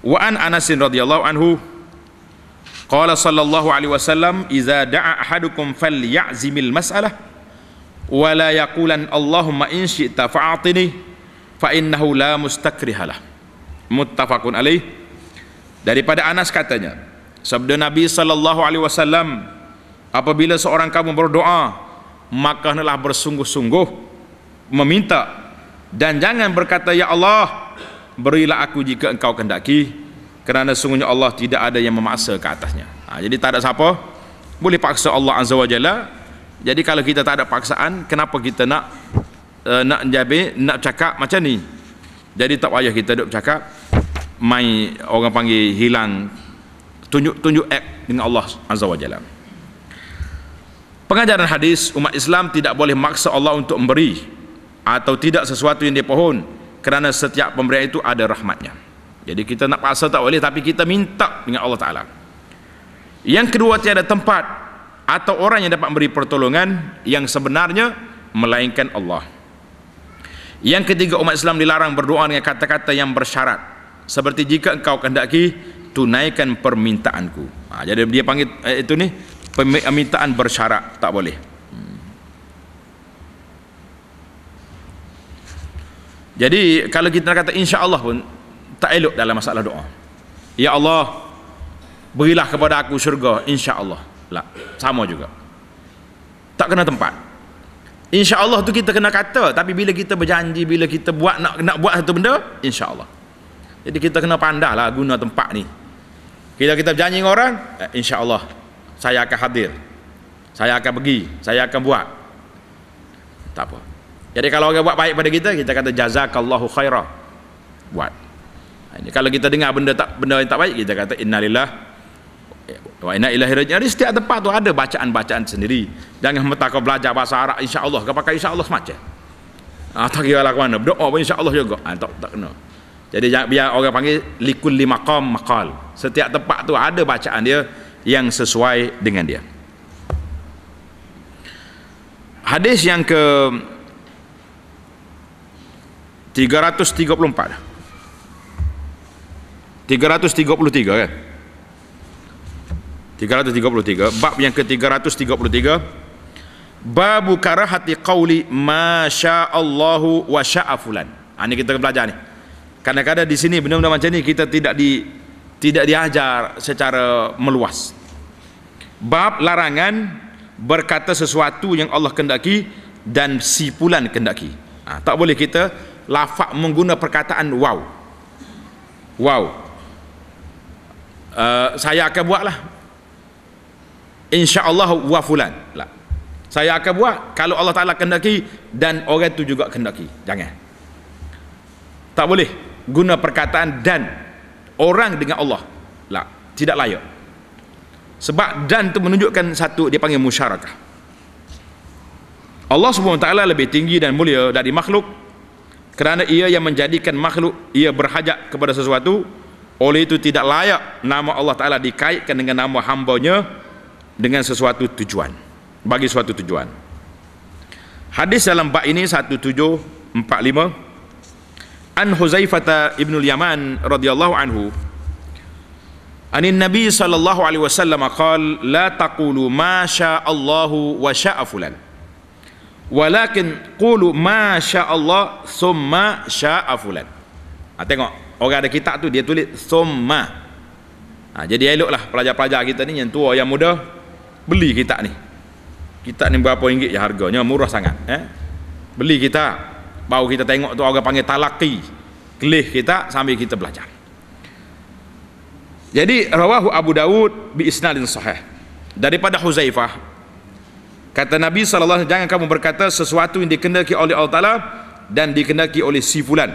wa an anasin radhiyallahu anhu qala sallallahu alaihi wasallam iza da'a ahadukum falyazimil mas'alah wa la yaqulan allahumma in syi'ta fa'atini fa innahu la mustakrihalah muttafaqun alaih daripada Anas katanya sabda Nabi sallallahu alaihi wasallam Apabila seorang kamu berdoa, maka hendaklah bersungguh-sungguh meminta dan jangan berkata ya Allah, berilah aku jika engkau kehendaki kerana sungguhnya Allah tidak ada yang memaksa ke atasnya. Ha, jadi tak ada siapa boleh paksa Allah Azza wa Jalla. Jadi kalau kita tak ada paksaan, kenapa kita nak uh, nak jabe, nak cakap macam ni? Jadi tak payah kita duk cakap mai orang panggil hilang tunjuk-tunjuk ek dengan Allah Azza wa Jalla. Pengajaran hadis umat Islam tidak boleh maksa Allah untuk memberi atau tidak sesuatu yang dipohon kerana setiap pemberian itu ada rahmatnya. Jadi kita nak paksa tak boleh tapi kita minta dengan Allah Taala. Yang kedua tiada tempat atau orang yang dapat memberi pertolongan yang sebenarnya melainkan Allah. Yang ketiga umat Islam dilarang berdoa dengan kata-kata yang bersyarat seperti jika engkau kehendaki tunaikan permintaanku. Ha, jadi dia panggil eh, itu nih permintaan bersyarat tak boleh jadi kalau kita kata Insya Allah pun tak elok dalam masalah doa Ya Allah berilah kepada aku syurga Allah. lah, sama juga tak kena tempat Insya Allah tu kita kena kata tapi bila kita berjanji bila kita buat nak nak buat satu benda Insya Allah. jadi kita kena pandahlah guna tempat ni kita kita berjanji dengan orang eh, Insya Allah saya akan hadir saya akan pergi saya akan buat tak apa jadi kalau orang buat baik pada kita kita kata jazakallahu khairah buat ini kalau kita dengar benda tak benda yang tak baik kita kata innalillah wa inna ilaihi raji'un jadi setiap tempat tu ada bacaan-bacaan sendiri jangan minta kau belajar bahasa Arab insyaallah kau pakai insyaallah macam atau ah, kira lah mana doa pun insyaallah juga ha, tak tak kena jadi biar orang panggil likulli maqam maqal setiap tempat tu ada bacaan dia yang sesuai dengan dia. Hadis yang ke 334. 333 kan? 333 bab yang ke-333 babu karahati qauli masya Allah wa sya'a ini ha, kita belajar ni. Kadang-kadang di sini benar-benar macam ni kita tidak di tidak diajar secara meluas bab larangan berkata sesuatu yang Allah kendaki dan sipulan kendaki ha, tak boleh kita lafak mengguna perkataan wow wow uh, saya akan lah. insyaallah wa fulan lah. saya akan buat kalau Allah Ta'ala kendaki dan orang itu juga kendaki jangan tak boleh guna perkataan dan orang dengan Allah lah tidak layak sebab dan itu menunjukkan satu dia panggil musyarakah Allah SWT lebih tinggi dan mulia dari makhluk kerana ia yang menjadikan makhluk ia berhajat kepada sesuatu oleh itu tidak layak nama Allah Ta'ala dikaitkan dengan nama hambanya dengan sesuatu tujuan bagi suatu tujuan hadis dalam bab ini 1745 an Huzaifah ibn al-Yaman radhiyallahu anhu an nabi sallallahu alaihi wasallam akal. la taqulu ma syaa Allah wa syaa fulan walakin qulu ma syaa Allah summa syaa fulan ha, tengok orang ada kitab tu dia tulis summa ha, jadi eloklah pelajar-pelajar kita ni yang tua yang muda beli kitab ni kitab ni berapa ringgit je harganya murah sangat eh beli kitab Bau kita tengok tu orang panggil talaki, kelih kita sambil kita belajar jadi rawahu Abu Dawud bi isnadin sahih daripada Huzaifah kata Nabi SAW jangan kamu berkata sesuatu yang dikendaki oleh Allah Ta'ala dan dikendaki oleh si fulan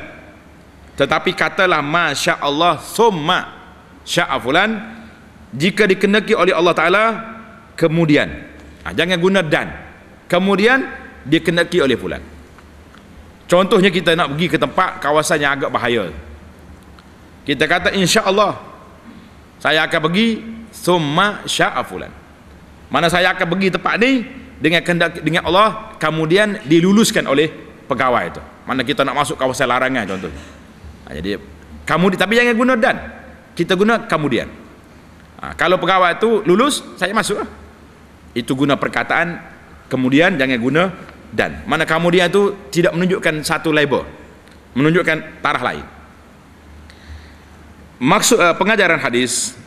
tetapi katalah Masya Allah summa sya'afulan jika dikendaki oleh Allah Ta'ala kemudian nah, ha, jangan guna dan kemudian dikendaki oleh fulan Contohnya kita nak pergi ke tempat kawasan yang agak bahaya. Kita kata insya-Allah saya akan pergi summa sya'afulan. Mana saya akan pergi tempat ni dengan kendak dengan Allah kemudian diluluskan oleh pegawai itu. Mana kita nak masuk kawasan larangan contohnya. Nah, ha, jadi kamu tapi jangan guna dan. Kita guna kemudian. Nah, ha, kalau pegawai itu lulus saya masuk. Itu guna perkataan kemudian jangan guna dan mana kamu dia itu tidak menunjukkan satu label menunjukkan tarah lain maksud uh, pengajaran hadis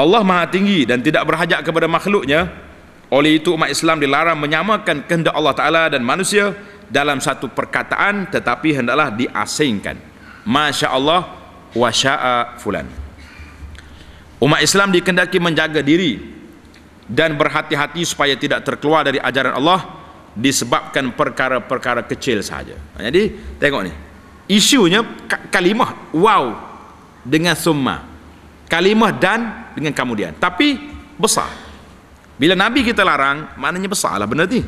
Allah Maha Tinggi dan tidak berhajat kepada makhluknya oleh itu umat Islam dilarang menyamakan kehendak Allah Taala dan manusia dalam satu perkataan tetapi hendaklah diasingkan Masya Allah wa sya'a fulan umat Islam dikendaki menjaga diri dan berhati-hati supaya tidak terkeluar dari ajaran Allah Allah disebabkan perkara-perkara kecil saja. Jadi tengok ni. Isunya kalimah wow dengan summa. Kalimah dan dengan kemudian. Tapi besar. Bila Nabi kita larang, maknanya besarlah benda ni.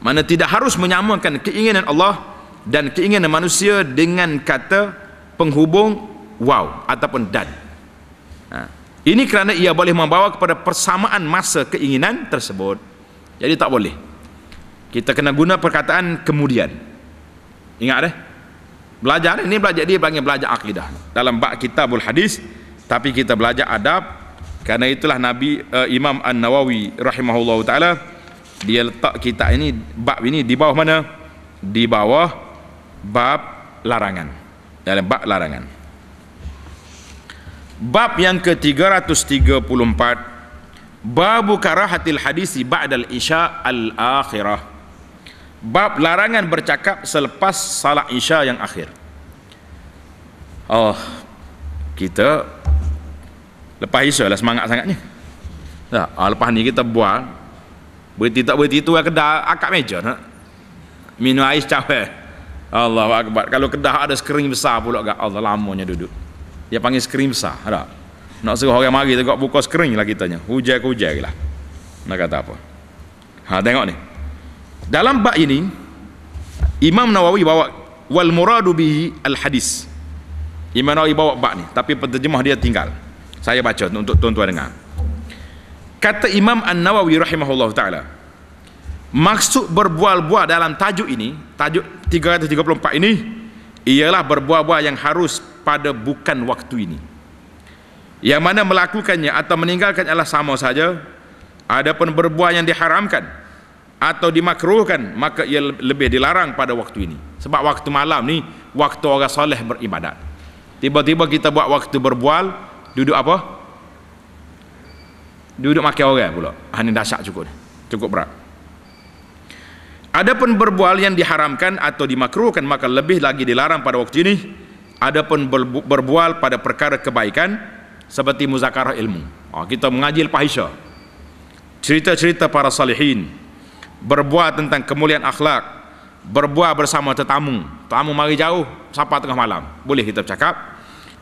Mana tidak harus menyamakan keinginan Allah dan keinginan manusia dengan kata penghubung wow ataupun dan. Ha. Ini kerana ia boleh membawa kepada persamaan masa keinginan tersebut. Jadi tak boleh kita kena guna perkataan kemudian ingat deh. belajar ini belajar dia panggil belajar akidah dalam bab kitabul hadis tapi kita belajar adab Karena itulah Nabi uh, Imam An-Nawawi rahimahullahu taala dia letak kita ini bab ini di bawah mana di bawah bab larangan dalam bab larangan bab yang ke-334 babu karahatil hadisi ba'dal isya al-akhirah bab larangan bercakap selepas salat isya yang akhir oh kita lepas isya lah semangat sangatnya Nah Ah, lepas ni kita buat berhenti tak berhenti tu Kedah akak ah, meja nak? minum air cawe eh? Allah Akbar kalau kedah ada skrin besar pula agak Allah lamanya duduk dia panggil skrin besar tak? nak suruh orang mari tengok buka skrin lah kitanya hujan ke hujan lah nak kata apa ha, tengok ni dalam bab ini Imam Nawawi bawa wal muradu bihi al hadis Imam Nawawi bawa bab ni tapi penterjemah dia tinggal saya baca untuk tuan-tuan dengar kata Imam An-Nawawi rahimahullah ta'ala maksud berbual-bual dalam tajuk ini tajuk 334 ini ialah berbual-bual yang harus pada bukan waktu ini yang mana melakukannya atau meninggalkannya adalah sama saja adapun berbual yang diharamkan atau dimakruhkan maka ia lebih dilarang pada waktu ini sebab waktu malam ni waktu orang soleh beribadat tiba-tiba kita buat waktu berbual duduk apa duduk makan orang pula ha, ah, ini dasar cukup cukup berat Adapun berbual yang diharamkan atau dimakruhkan maka lebih lagi dilarang pada waktu ini adapun berbual pada perkara kebaikan seperti muzakarah ilmu ah, kita mengaji lepas isya cerita-cerita para salihin berbuat tentang kemuliaan akhlak berbuat bersama tetamu tetamu mari jauh sampai tengah malam boleh kita bercakap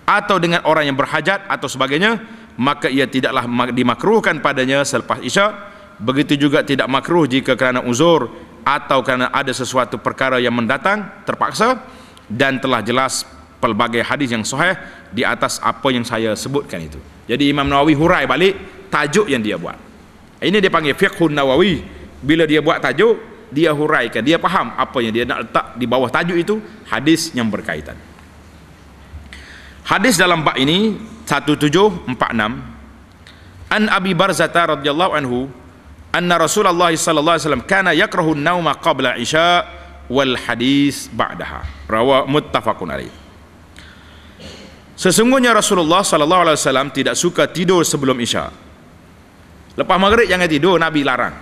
atau dengan orang yang berhajat atau sebagainya maka ia tidaklah dimakruhkan padanya selepas isyak begitu juga tidak makruh jika kerana uzur atau kerana ada sesuatu perkara yang mendatang terpaksa dan telah jelas pelbagai hadis yang sahih di atas apa yang saya sebutkan itu jadi Imam Nawawi hurai balik tajuk yang dia buat ini dia panggil fiqhun nawawi bila dia buat tajuk dia huraikan dia faham apa yang dia nak letak di bawah tajuk itu hadis yang berkaitan hadis dalam bab ini 1746 an abi barzata radhiyallahu anhu anna rasulullah sallallahu alaihi wasallam kana yakrahu an-nauma qabla isya wal hadis ba'daha rawa muttafaqun alaih Sesungguhnya Rasulullah sallallahu alaihi wasallam tidak suka tidur sebelum Isya. Lepas maghrib jangan tidur, Nabi larang.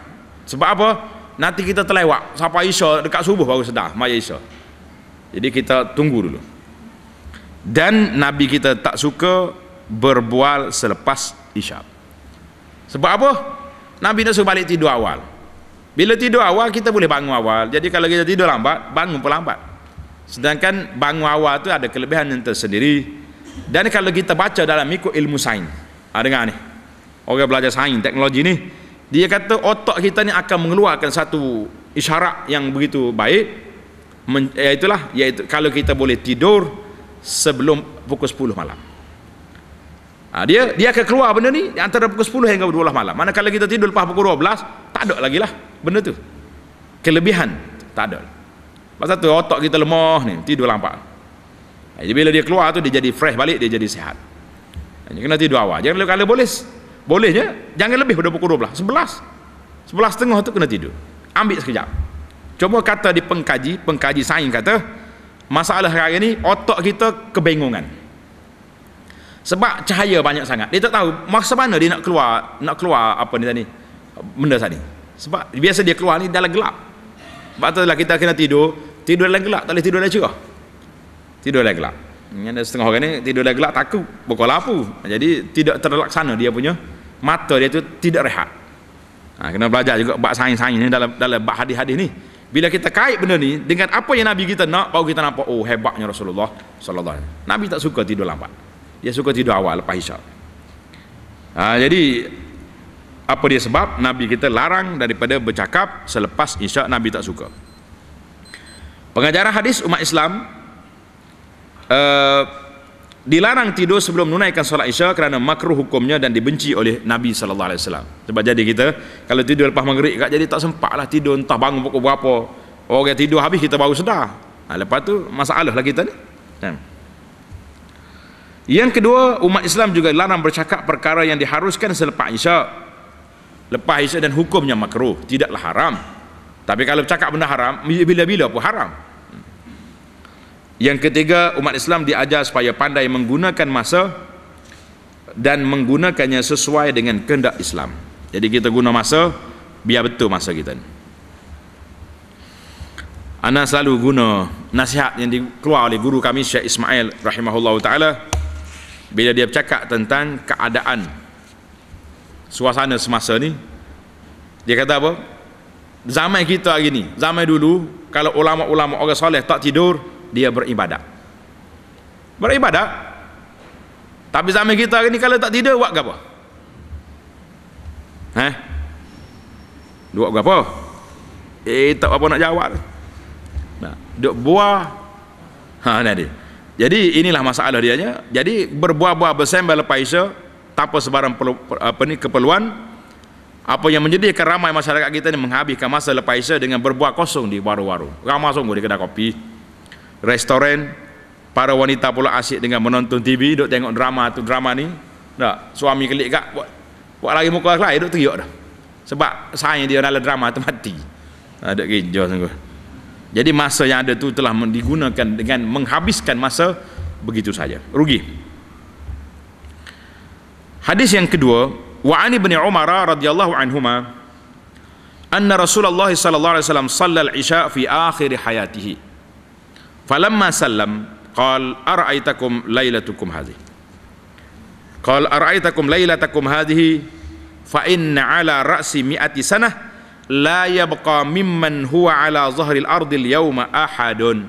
Sebab apa? Nanti kita terlewat. Siapa isya dekat subuh baru sedar maya isya. Jadi kita tunggu dulu. Dan Nabi kita tak suka berbual selepas isyak. Sebab apa? Nabi nak suruh balik tidur awal. Bila tidur awal kita boleh bangun awal. Jadi kalau kita tidur lambat, bangun pun lambat. Sedangkan bangun awal tu ada kelebihan yang tersendiri. Dan kalau kita baca dalam ikut ilmu sains. Ha, dengar ni. Orang belajar sains, teknologi ni dia kata otak kita ni akan mengeluarkan satu isyarat yang begitu baik men, iaitulah eh, kalau kita boleh tidur sebelum pukul 10 malam ha, dia dia akan keluar benda ni antara pukul 10 hingga pukul 12 malam Mana kalau kita tidur lepas pukul 12 tak ada lagi lah benda tu kelebihan tak ada pasal tu otak kita lemah ni tidur lambat eh, jadi bila dia keluar tu dia jadi fresh balik dia jadi sihat eh, kena tidur awal jangan kalau boleh Bolehnya jangan lebih pada pukul 12, 11. Sebelas setengah tu kena tidur. Ambil sekejap. Cuba kata di pengkaji, pengkaji sain kata, masalah hari ni otak kita kebingungan. Sebab cahaya banyak sangat. Dia tak tahu masa mana dia nak keluar, nak keluar apa ni tadi. Benda tadi. Sebab biasa dia keluar ni dalam gelap. Sebab tu lah kita kena tidur, tidur dalam gelap, tak boleh tidur dalam cerah. Tidur dalam gelap. Yang ada setengah orang ni tidur dalam gelap takut pukul apa. Jadi tidak terlaksana dia punya mata dia tu tidak rehat ha, kena belajar juga bab sains-sains ni dalam dalam bab hadis-hadis ni bila kita kait benda ni dengan apa yang Nabi kita nak baru kita nampak oh hebatnya Rasulullah sallallahu Nabi tak suka tidur lambat dia suka tidur awal lepas isyak ha, jadi apa dia sebab Nabi kita larang daripada bercakap selepas isyak Nabi tak suka pengajaran hadis umat Islam uh, dilarang tidur sebelum menunaikan solat isya kerana makruh hukumnya dan dibenci oleh Nabi sallallahu alaihi wasallam. Sebab jadi kita kalau tidur lepas maghrib kat jadi tak sempatlah tidur entah bangun pukul berapa. Orang yang tidur habis kita baru sedar. Ha, lepas tu masalahlah kita ni. Hmm. Yang kedua, umat Islam juga larang bercakap perkara yang diharuskan selepas isya. Lepas isya dan hukumnya makruh, tidaklah haram. Tapi kalau cakap benda haram, bila-bila pun haram. Yang ketiga, umat Islam diajar supaya pandai menggunakan masa dan menggunakannya sesuai dengan kehendak Islam. Jadi kita guna masa, biar betul masa kita. Ana selalu guna nasihat yang dikeluarkan oleh guru kami Syekh Ismail rahimahullahu taala bila dia bercakap tentang keadaan suasana semasa ni dia kata apa zaman kita hari ni zaman dulu kalau ulama-ulama orang soleh tak tidur dia beribadat beribadat tapi zaman kita hari ni kalau tak tidur buat apa eh buat apa eh tak apa nak jawab nah, duk buah ha ni dia jadi inilah masalah dia jadi berbuah-buah bersembah lepas isa tanpa sebarang perlu, apa ni, keperluan apa yang menjadikan ramai masyarakat kita ni menghabiskan masa lepas isa dengan berbuah kosong di warung-warung ramai sungguh di kedai kopi restoran para wanita pula asyik dengan menonton TV duk tengok drama tu drama ni tak suami kelik kak buat, buat lagi muka kelai duk teriak dah sebab sayang dia dalam drama tu mati ada ha, kerja sungguh jadi masa yang ada tu telah digunakan dengan menghabiskan masa begitu saja rugi hadis yang kedua wa ani bin umar radhiyallahu anhuma anna rasulullah sallallahu alaihi wasallam sallal isya fi akhir hayatihi falamma sallam qal ara'aitakum lailatukum hadhihi qal ara'aitakum lailatakum hadhihi fa inna ala ra'si mi'ati sanah la yabqa mimman huwa ala zahri al-ardi al-yawma ahadun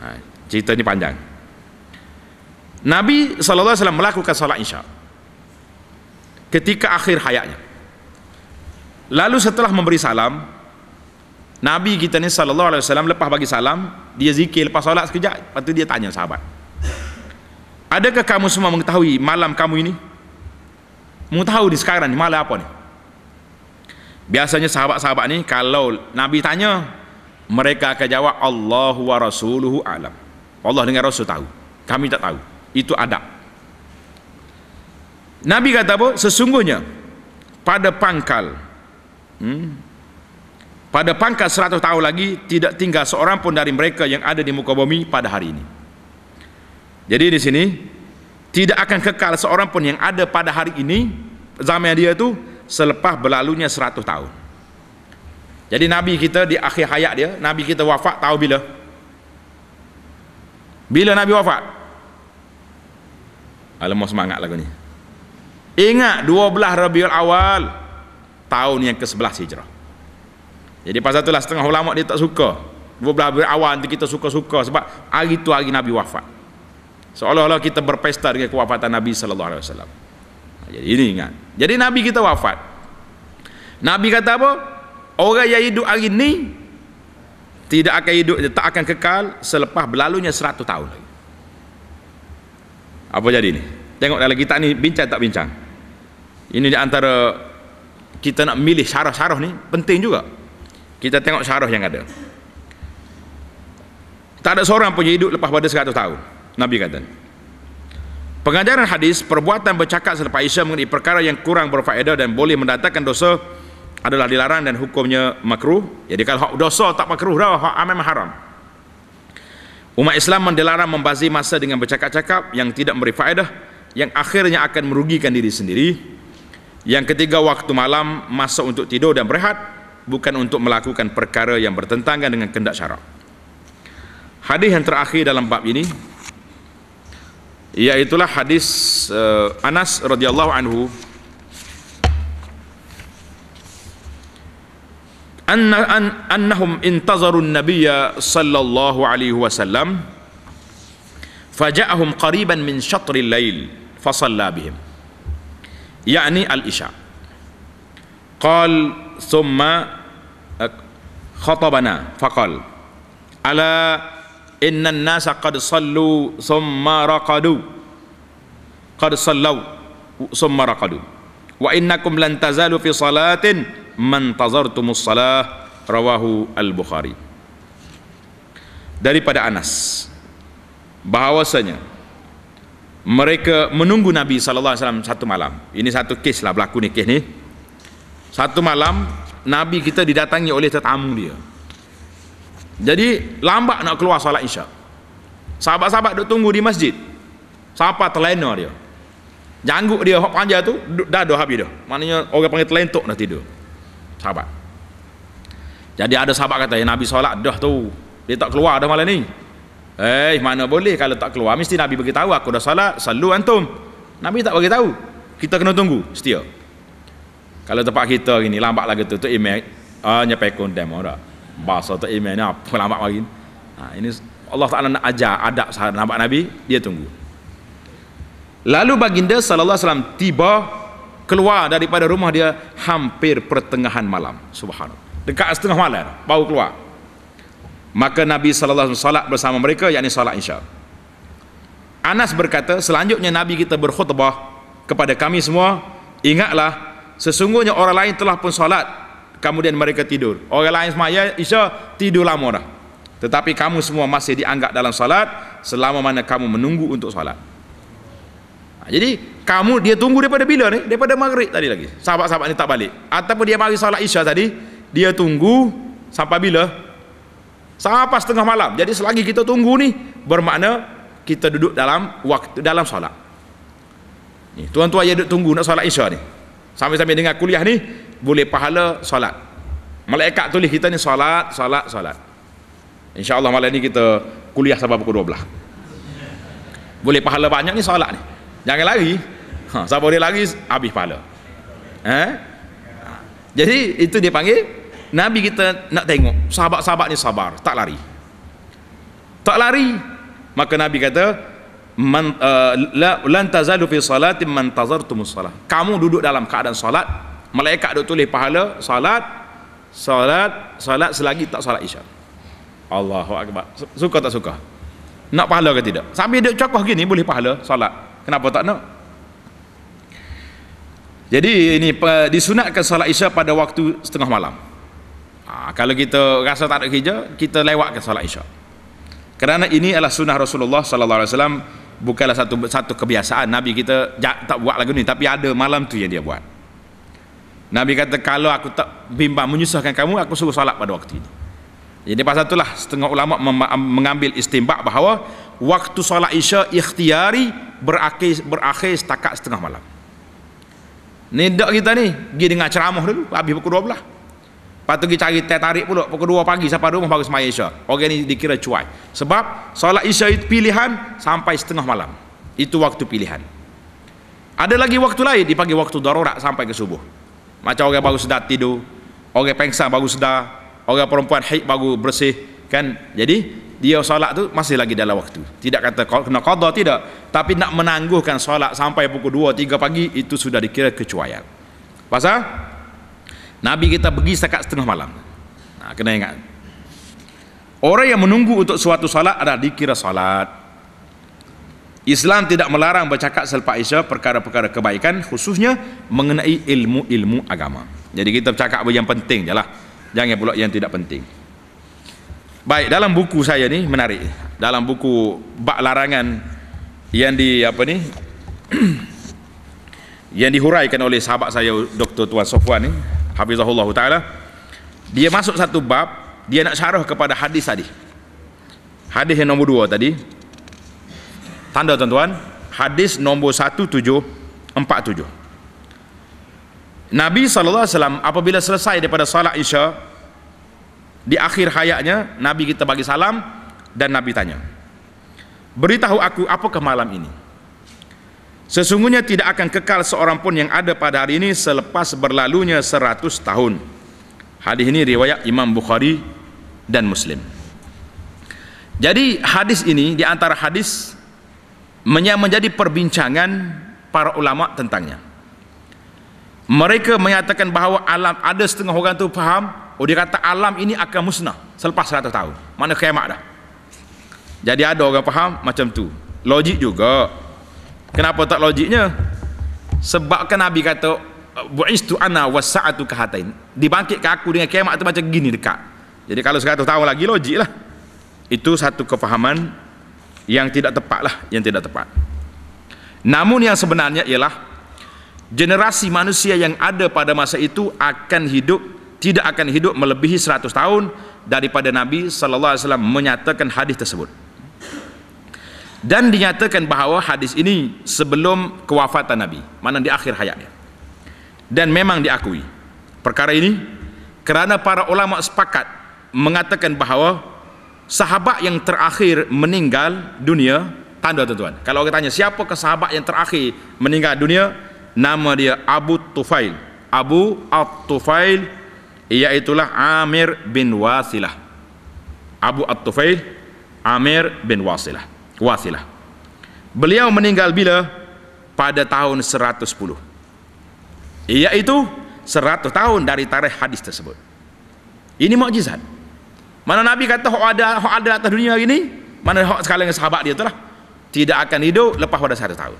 ha, cerita ni panjang Nabi SAW melakukan salat isya ketika akhir hayatnya lalu setelah memberi salam Nabi kita ni sallallahu alaihi wasallam lepas bagi salam, dia zikir lepas solat sekejap, lepas tu dia tanya sahabat. Adakah kamu semua mengetahui malam kamu ini? Mengetahui di sekarang ni malam apa ni? Biasanya sahabat-sahabat ni kalau Nabi tanya, mereka akan jawab Allahu wa rasuluhu alam. Allah dengan Rasul tahu. Kami tak tahu. Itu adab. Nabi kata apa? Sesungguhnya pada pangkal hmm, pada pangkat seratus tahun lagi tidak tinggal seorang pun dari mereka yang ada di muka bumi pada hari ini jadi di sini tidak akan kekal seorang pun yang ada pada hari ini zaman dia itu selepas berlalunya seratus tahun jadi Nabi kita di akhir hayat dia Nabi kita wafat tahu bila bila Nabi wafat Alamak semangat lagu ni Ingat 12 Rabiul Awal Tahun yang ke-11 Hijrah jadi pasal itulah setengah ulama dia tak suka. Dua belah awal nanti kita suka-suka sebab hari itu hari Nabi wafat. Seolah-olah kita berpesta dengan kewafatan Nabi sallallahu alaihi wasallam. Ha, jadi ini ingat. Kan. Jadi Nabi kita wafat. Nabi kata apa? Orang yang hidup hari ini tidak akan hidup, tak akan kekal selepas berlalunya 100 tahun lagi. Apa jadi ni? Tengok dalam kitab ni bincang tak bincang. Ini di antara kita nak milih syarah-syarah ni penting juga kita tengok syarah yang ada tak ada seorang pun yang hidup lepas pada 100 tahun Nabi kata pengajaran hadis perbuatan bercakap selepas isya mengenai perkara yang kurang berfaedah dan boleh mendatangkan dosa adalah dilarang dan hukumnya makruh jadi kalau hak dosa tak makruh dah hak amam haram umat Islam mendilarang membazi masa dengan bercakap-cakap yang tidak memberi faedah yang akhirnya akan merugikan diri sendiri yang ketiga waktu malam masa untuk tidur dan berehat bukan untuk melakukan perkara yang bertentangan dengan kehendak syarak. Hadis yang terakhir dalam bab ini ialah hadis uh, Anas radhiyallahu anhu anna an, annahum intazarun nabiyya sallallahu alaihi wasallam faja'ahum qariban min syatril lail fa shalla bihim yani al isya qal thumma khatabana faqal ala inna nasa qad sallu summa raqadu qad sallu summa raqadu wa innakum lan tazalu fi salatin man tazartumus salah rawahu al-bukhari daripada Anas bahawasanya mereka menunggu Nabi SAW satu malam ini satu kes lah berlaku ni kes ni satu malam Nabi kita didatangi oleh tetamu dia jadi lambat nak keluar salat isyak sahabat-sahabat duduk tunggu di masjid siapa telena dia janggut dia hok panjang tu dah dah habis dah maknanya orang panggil telentuk dah tidur sahabat jadi ada sahabat kata eh, Nabi solat dah tu dia tak keluar dah malam ni eh mana boleh kalau tak keluar mesti Nabi beritahu aku dah solat selalu antum Nabi tak beritahu kita kena tunggu setia kalau tempat kita ini lambat lagi tu tu email ah nya pekon demo dah bahasa tu email ni apa ah, lambat lagi ha, ini Allah Taala nak ajar adab sahabat nampak nabi dia tunggu lalu baginda sallallahu alaihi wasallam tiba keluar daripada rumah dia hampir pertengahan malam subhanallah dekat setengah malam baru keluar maka nabi sallallahu alaihi wasallam salat bersama mereka yakni salat isya Anas berkata selanjutnya nabi kita berkhutbah kepada kami semua ingatlah sesungguhnya orang lain telah pun salat, kemudian mereka tidur orang lain semaya isya tidur lama dah tetapi kamu semua masih dianggap dalam salat selama mana kamu menunggu untuk solat ha, jadi kamu dia tunggu daripada bila ni daripada maghrib tadi lagi sahabat-sahabat ni tak balik ataupun dia mari salat isya tadi dia tunggu sampai bila sampai setengah malam jadi selagi kita tunggu ni bermakna kita duduk dalam waktu dalam salat. tuan-tuan yang duduk tunggu nak salat isya ni sambil-sambil dengar kuliah ni boleh pahala solat malaikat tulis kita ni solat solat solat insyaallah malam ni kita kuliah sampai pukul 12 boleh pahala banyak ni solat ni jangan lari ha siapa dia lari habis pahala eh ha. jadi itu dia panggil nabi kita nak tengok sahabat-sahabat ni sabar tak lari tak lari maka nabi kata Uh, lan tazalu fi salatin man tazartumus salah. Kamu duduk dalam keadaan salat, malaikat duk tulis pahala salat, salat, salat selagi tak salat Isya. Allahu akbar. Suka tak suka? Nak pahala ke tidak? Sambil duk cokoh gini boleh pahala salat. Kenapa tak nak? Jadi ini disunatkan salat Isya pada waktu setengah malam. Ha, kalau kita rasa tak ada kerja, kita lewatkan salat Isya. Kerana ini adalah sunnah Rasulullah sallallahu alaihi wasallam bukanlah satu satu kebiasaan Nabi kita tak buat lagu ni tapi ada malam tu yang dia buat Nabi kata kalau aku tak bimbang menyusahkan kamu aku suruh salat pada waktu ini jadi pasal itulah setengah ulama mengambil istimbak bahawa waktu salat isya ikhtiari berakhir, berakhir setakat setengah malam ni dok kita ni pergi dengar ceramah dulu habis pukul Lepas tu pergi cari teh tarik pula pukul 2 pagi sampai rumah baru sembahyang Isya. Orang ni dikira cuai. Sebab solat Isya itu pilihan sampai setengah malam. Itu waktu pilihan. Ada lagi waktu lain di pagi waktu darurat sampai ke subuh. Macam orang baru sedar tidur, orang pengsan baru sedar, orang perempuan haid baru bersih kan. Jadi dia solat tu masih lagi dalam waktu. Tidak kata kena qada tidak, tapi nak menangguhkan solat sampai pukul 2 3 pagi itu sudah dikira kecuaian. Pasal Nabi kita pergi setakat setengah malam nah, ha, kena ingat orang yang menunggu untuk suatu salat ada dikira salat Islam tidak melarang bercakap selepas isya perkara-perkara kebaikan khususnya mengenai ilmu-ilmu agama jadi kita bercakap apa yang penting je lah jangan pula yang tidak penting baik dalam buku saya ni menarik dalam buku bak larangan yang di apa ni yang dihuraikan oleh sahabat saya Dr. Tuan Sofwan ni hafizahullah ta'ala dia masuk satu bab dia nak syarah kepada hadis tadi hadis yang nombor dua tadi tanda tuan-tuan hadis nombor tujuh Nabi SAW apabila selesai daripada salat isya di akhir hayatnya Nabi kita bagi salam dan Nabi tanya beritahu aku apakah malam ini Sesungguhnya tidak akan kekal seorang pun yang ada pada hari ini selepas berlalunya seratus tahun. Hadis ini riwayat Imam Bukhari dan Muslim. Jadi hadis ini di antara hadis menjadi perbincangan para ulama tentangnya. Mereka menyatakan bahawa alam ada setengah orang tu faham, oh dia kata alam ini akan musnah selepas 100 tahun. Mana kiamat dah. Jadi ada orang faham macam tu. Logik juga. Kenapa tak logiknya? Sebab kan Nabi kata buistu ana wasa'atu kahatain. Dibangkitkan aku dengan kiamat tu macam gini dekat. Jadi kalau 100 tahu lagi logiklah. Itu satu kefahaman yang tidak tepat lah, yang tidak tepat. Namun yang sebenarnya ialah generasi manusia yang ada pada masa itu akan hidup tidak akan hidup melebihi 100 tahun daripada Nabi sallallahu alaihi wasallam menyatakan hadis tersebut dan dinyatakan bahawa hadis ini sebelum kewafatan Nabi mana di akhir hayatnya dan memang diakui perkara ini kerana para ulama sepakat mengatakan bahawa sahabat yang terakhir meninggal dunia tanda tuan-tuan kalau kita tanya siapa ke sahabat yang terakhir meninggal dunia nama dia Abu Tufail Abu At-Tufail iaitulah Amir bin Wasilah Abu At-Tufail Amir bin Wasilah wasilah. Beliau meninggal bila? Pada tahun 110. Ia itu 100 tahun dari tarikh hadis tersebut. Ini mukjizat. Mana Nabi kata hok ada hok ada atas dunia hari ini? Mana hok sekali dengan sahabat dia itulah. Tidak akan hidup lepas pada 100 tahun.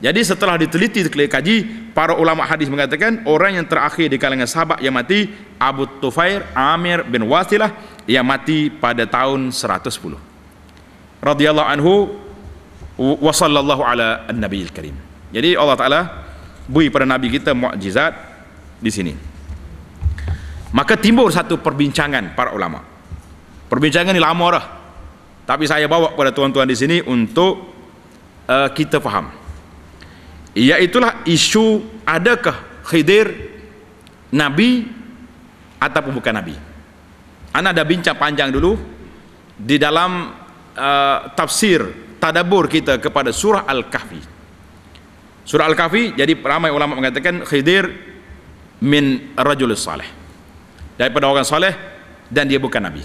Jadi setelah diteliti sekali kaji, para ulama hadis mengatakan orang yang terakhir di kalangan sahabat yang mati Abu Tufair Amir bin Wasilah yang mati pada tahun 110 radhiyallahu anhu wa sallallahu ala annabiyil karim. Jadi Allah Taala beri pada nabi kita mukjizat di sini. Maka timbul satu perbincangan para ulama. Perbincangan ini lama dah. Tapi saya bawa kepada tuan-tuan di sini untuk uh, kita faham. Iaitulah isu adakah Khidir nabi ataupun bukan nabi. Ana ada bincang panjang dulu di dalam Uh, tafsir tadabur kita kepada surah al-kahfi surah al-kahfi jadi ramai ulama mengatakan khidir min rajul salih daripada orang salih dan dia bukan nabi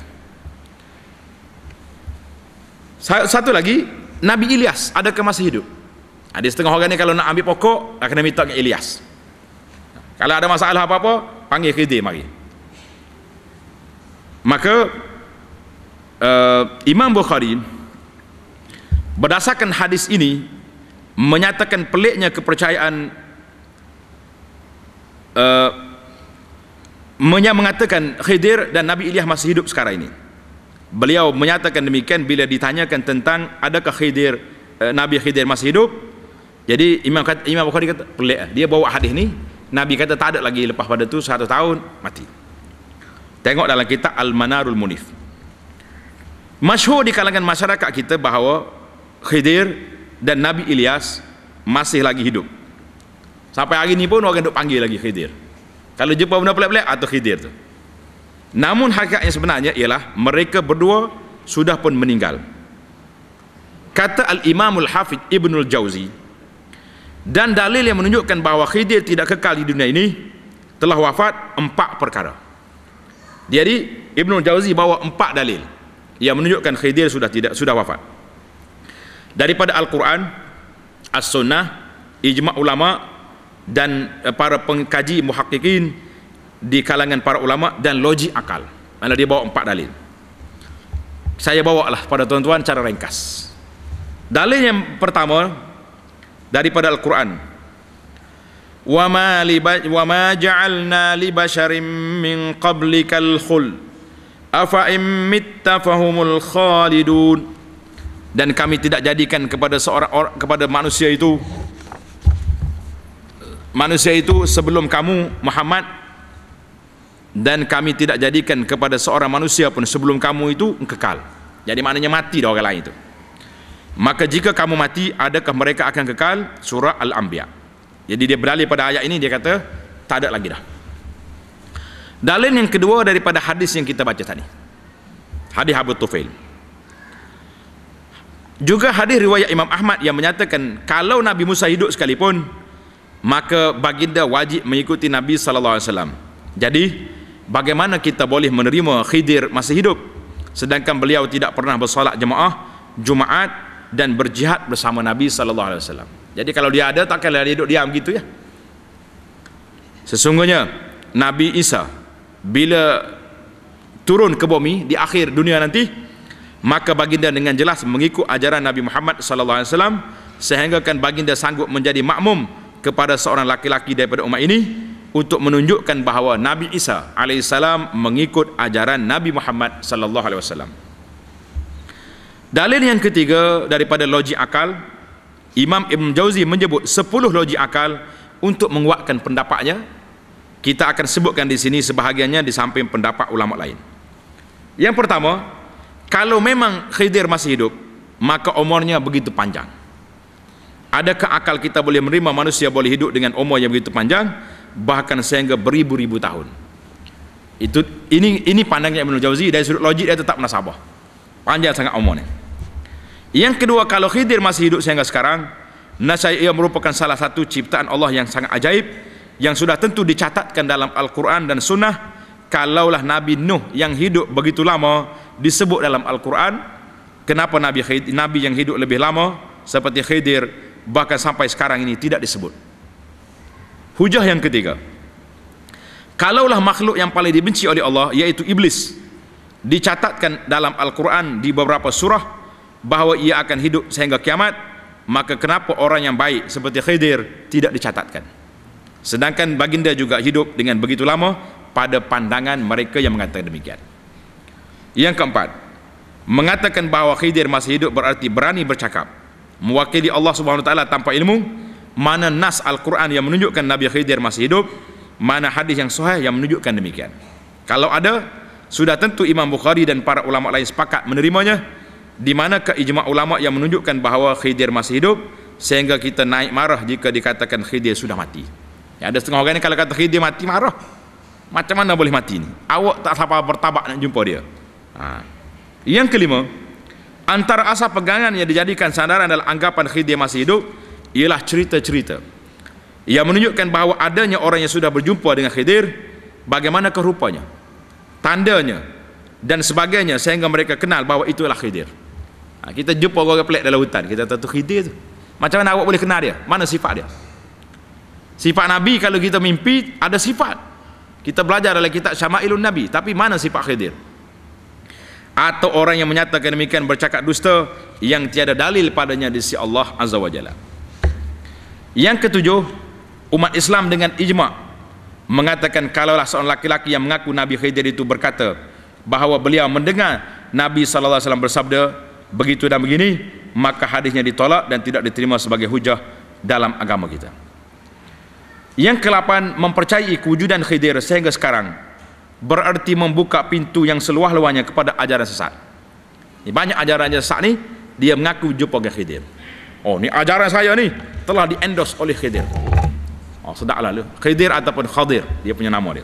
satu lagi nabi ilyas ada ke masih hidup ada ha, setengah orang ni kalau nak ambil pokok nak kena minta ke ilyas kalau ada masalah apa-apa panggil khidir mari maka uh, Imam Bukhari berdasarkan hadis ini menyatakan peliknya kepercayaan uh, mengatakan Khidir dan Nabi ilyah masih hidup sekarang ini beliau menyatakan demikian bila ditanyakan tentang adakah Khidir uh, Nabi Khidir masih hidup jadi Imam, kata, Imam Bukhari kata pelik dia bawa hadis ni Nabi kata tak ada lagi lepas pada tu satu tahun mati tengok dalam kitab Al-Manarul Munif masyhur di kalangan masyarakat kita bahawa Khidir dan Nabi Ilyas masih lagi hidup sampai hari ini pun orang duk panggil lagi Khidir kalau jumpa benda pelik-pelik atau Khidir tu namun hakikat sebenarnya ialah mereka berdua sudah pun meninggal kata Al-Imamul Hafid Ibnul Jauzi dan dalil yang menunjukkan bahawa Khidir tidak kekal di dunia ini telah wafat empat perkara jadi Ibnul Jauzi bawa empat dalil yang menunjukkan Khidir sudah tidak sudah wafat. Daripada Al-Quran, As-Sunnah, Ijma' Ulama dan eh, para pengkaji muhakkikin di kalangan para ulama dan logik akal. Mana dia bawa empat dalil. Saya bawa lah pada tuan-tuan cara ringkas. Dalil yang pertama daripada Al-Quran. Wa ma li wa ma ja'alna li basharin min qablikal khuld afa immitta fahumul khalidun dan kami tidak jadikan kepada seorang kepada manusia itu manusia itu sebelum kamu Muhammad dan kami tidak jadikan kepada seorang manusia pun sebelum kamu itu kekal jadi maknanya mati dah orang lain itu maka jika kamu mati adakah mereka akan kekal surah al-anbiya jadi dia beralih pada ayat ini dia kata tak ada lagi dah Dalil yang kedua daripada hadis yang kita baca tadi. Hadis Abu Tufail. Juga hadis riwayat Imam Ahmad yang menyatakan kalau Nabi Musa hidup sekalipun maka baginda wajib mengikuti Nabi saw. Jadi bagaimana kita boleh menerima Khidir masih hidup sedangkan beliau tidak pernah bersolat jemaah Jumaat dan berjihad bersama Nabi saw. Jadi kalau dia ada takkanlah dia hidup diam gitu ya. Sesungguhnya Nabi Isa bila turun ke bumi di akhir dunia nanti maka baginda dengan jelas mengikut ajaran Nabi Muhammad sallallahu alaihi wasallam sehingga kan baginda sanggup menjadi makmum kepada seorang laki-laki daripada umat ini untuk menunjukkan bahawa Nabi Isa alaihi salam mengikut ajaran Nabi Muhammad sallallahu alaihi wasallam Dalil yang ketiga daripada logik akal Imam Ibn Jauzi menyebut 10 logik akal untuk menguatkan pendapatnya kita akan sebutkan di sini sebahagiannya di samping pendapat ulama lain. Yang pertama, kalau memang Khidir masih hidup, maka umurnya begitu panjang. Adakah akal kita boleh menerima manusia boleh hidup dengan umur yang begitu panjang bahkan sehingga beribu-ribu tahun? Itu ini ini pandangnya Ibnu Jauzi dari sudut logik dia tetap nasabah. Panjang sangat umurnya. Yang kedua, kalau Khidir masih hidup sehingga sekarang, nasai ia merupakan salah satu ciptaan Allah yang sangat ajaib yang sudah tentu dicatatkan dalam Al-Quran dan Sunnah kalaulah Nabi Nuh yang hidup begitu lama disebut dalam Al-Quran kenapa Nabi Khidir, Nabi yang hidup lebih lama seperti Khidir bahkan sampai sekarang ini tidak disebut hujah yang ketiga kalaulah makhluk yang paling dibenci oleh Allah yaitu Iblis dicatatkan dalam Al-Quran di beberapa surah bahawa ia akan hidup sehingga kiamat maka kenapa orang yang baik seperti Khidir tidak dicatatkan sedangkan baginda juga hidup dengan begitu lama pada pandangan mereka yang mengatakan demikian yang keempat mengatakan bahawa Khidir masih hidup berarti berani bercakap mewakili Allah Subhanahu Wa Taala tanpa ilmu mana nas Al-Quran yang menunjukkan Nabi Khidir masih hidup mana hadis yang sahih yang menunjukkan demikian kalau ada sudah tentu Imam Bukhari dan para ulama lain sepakat menerimanya di mana keijma ulama yang menunjukkan bahawa Khidir masih hidup sehingga kita naik marah jika dikatakan Khidir sudah mati Ya, ada setengah orang ni kalau kata dia mati marah. Macam mana boleh mati ni? Awak tak sabar bertabak nak jumpa dia. Ha. Yang kelima, antara asas pegangan yang dijadikan sandaran dalam anggapan khidir masih hidup ialah cerita-cerita. Ia menunjukkan bahawa adanya orang yang sudah berjumpa dengan khidir, bagaimana kerupanya, tandanya dan sebagainya sehingga mereka kenal bahawa itulah khidir. Ha, kita jumpa orang-orang pelik dalam hutan, kita tahu khidir tu. Macam mana awak boleh kenal dia? Mana sifat dia? Sifat Nabi kalau kita mimpi ada sifat. Kita belajar dalam kitab Syama'ilun Nabi, tapi mana sifat Khidir? Atau orang yang menyatakan demikian bercakap dusta yang tiada dalil padanya di si Allah Azza wa Jalla. Yang ketujuh, umat Islam dengan ijma' mengatakan kalaulah seorang laki-laki yang mengaku Nabi Khidir itu berkata bahawa beliau mendengar Nabi sallallahu alaihi wasallam bersabda begitu dan begini maka hadisnya ditolak dan tidak diterima sebagai hujah dalam agama kita. Yang ke-8 mempercayai kewujudan Khidir sehingga sekarang berarti membuka pintu yang seluah luasnya kepada ajaran sesat. Ini banyak ajaran sesat ni dia mengaku jumpa dengan Khidir. Oh, ni ajaran saya ni telah diendos oleh Khidir. Oh, sedaklah lu. Khidir ataupun Khadir, dia punya nama dia.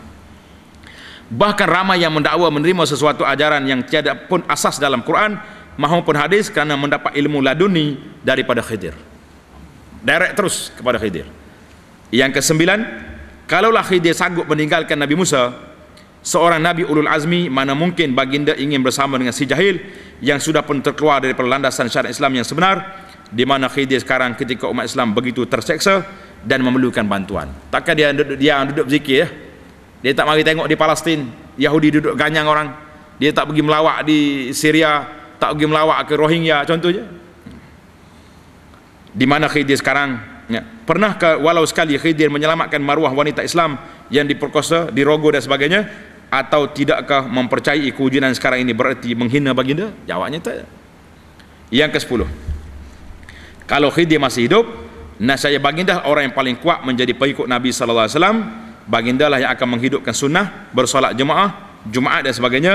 Bahkan ramai yang mendakwa menerima sesuatu ajaran yang tiada pun asas dalam Quran maupun hadis kerana mendapat ilmu laduni daripada Khidir. Direct terus kepada Khidir. Yang kesembilan, kalaulah Khidir sanggup meninggalkan Nabi Musa, seorang Nabi Ulul Azmi, mana mungkin baginda ingin bersama dengan si jahil yang sudah pun terkeluar dari perlandasan syarat Islam yang sebenar, di mana Khidir sekarang ketika umat Islam begitu terseksa dan memerlukan bantuan. Takkan dia duduk, dia duduk berzikir ya? Dia tak mari tengok di Palestin Yahudi duduk ganyang orang. Dia tak pergi melawak di Syria, tak pergi melawak ke Rohingya contohnya. Di mana Khidir sekarang ya. pernahkah walau sekali Khidir menyelamatkan maruah wanita Islam yang diperkosa, dirogo dan sebagainya atau tidakkah mempercayai kewujudan sekarang ini berarti menghina baginda jawabnya tak yang ke sepuluh kalau Khidir masih hidup nasaya baginda orang yang paling kuat menjadi pengikut Nabi SAW baginda lah yang akan menghidupkan sunnah bersolat jemaah jumaat dan sebagainya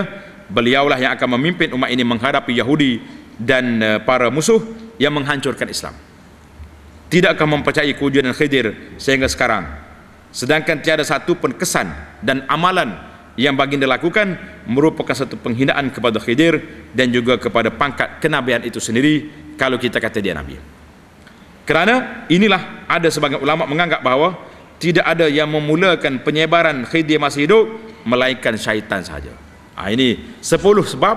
beliaulah yang akan memimpin umat ini menghadapi Yahudi dan eh, para musuh yang menghancurkan Islam tidak akan mempercayai kewujudan Khidir sehingga sekarang sedangkan tiada satu pun kesan dan amalan yang baginda lakukan merupakan satu penghinaan kepada Khidir dan juga kepada pangkat kenabian itu sendiri kalau kita kata dia Nabi kerana inilah ada sebagian ulama menganggap bahawa tidak ada yang memulakan penyebaran Khidir masih hidup melainkan syaitan sahaja ha, ini 10 sebab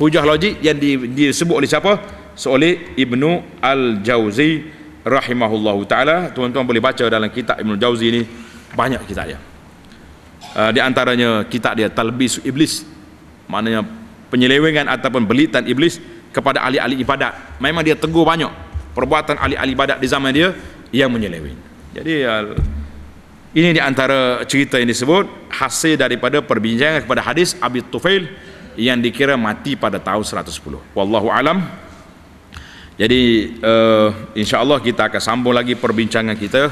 hujah logik yang disebut oleh siapa? seolah Ibnu Al-Jawzi rahimahullahu taala tuan-tuan boleh baca dalam kitab Ibnu Jauzi ini banyak kitab dia uh, di antaranya kitab dia talbis iblis maknanya penyelewengan ataupun belitan iblis kepada ahli-ahli ibadat memang dia tegur banyak perbuatan ahli-ahli ibadat di zaman dia yang menyeleweng jadi uh, ini di antara cerita yang disebut hasil daripada perbincangan kepada hadis Abi Tufail yang dikira mati pada tahun 110 wallahu alam jadi uh, eh, Allah kita akan sambung lagi perbincangan kita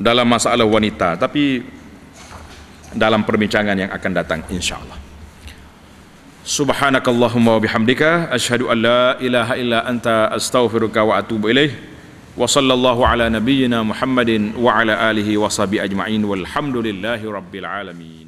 Dalam masalah wanita Tapi dalam perbincangan yang akan datang insya Allah. Subhanakallahumma wa bihamdika Ashadu an la ilaha illa anta astaghfiruka wa atubu ilaih Wa sallallahu ala nabiyyina Muhammadin wa ala alihi wa sabi ajma'in Walhamdulillahi rabbil alamin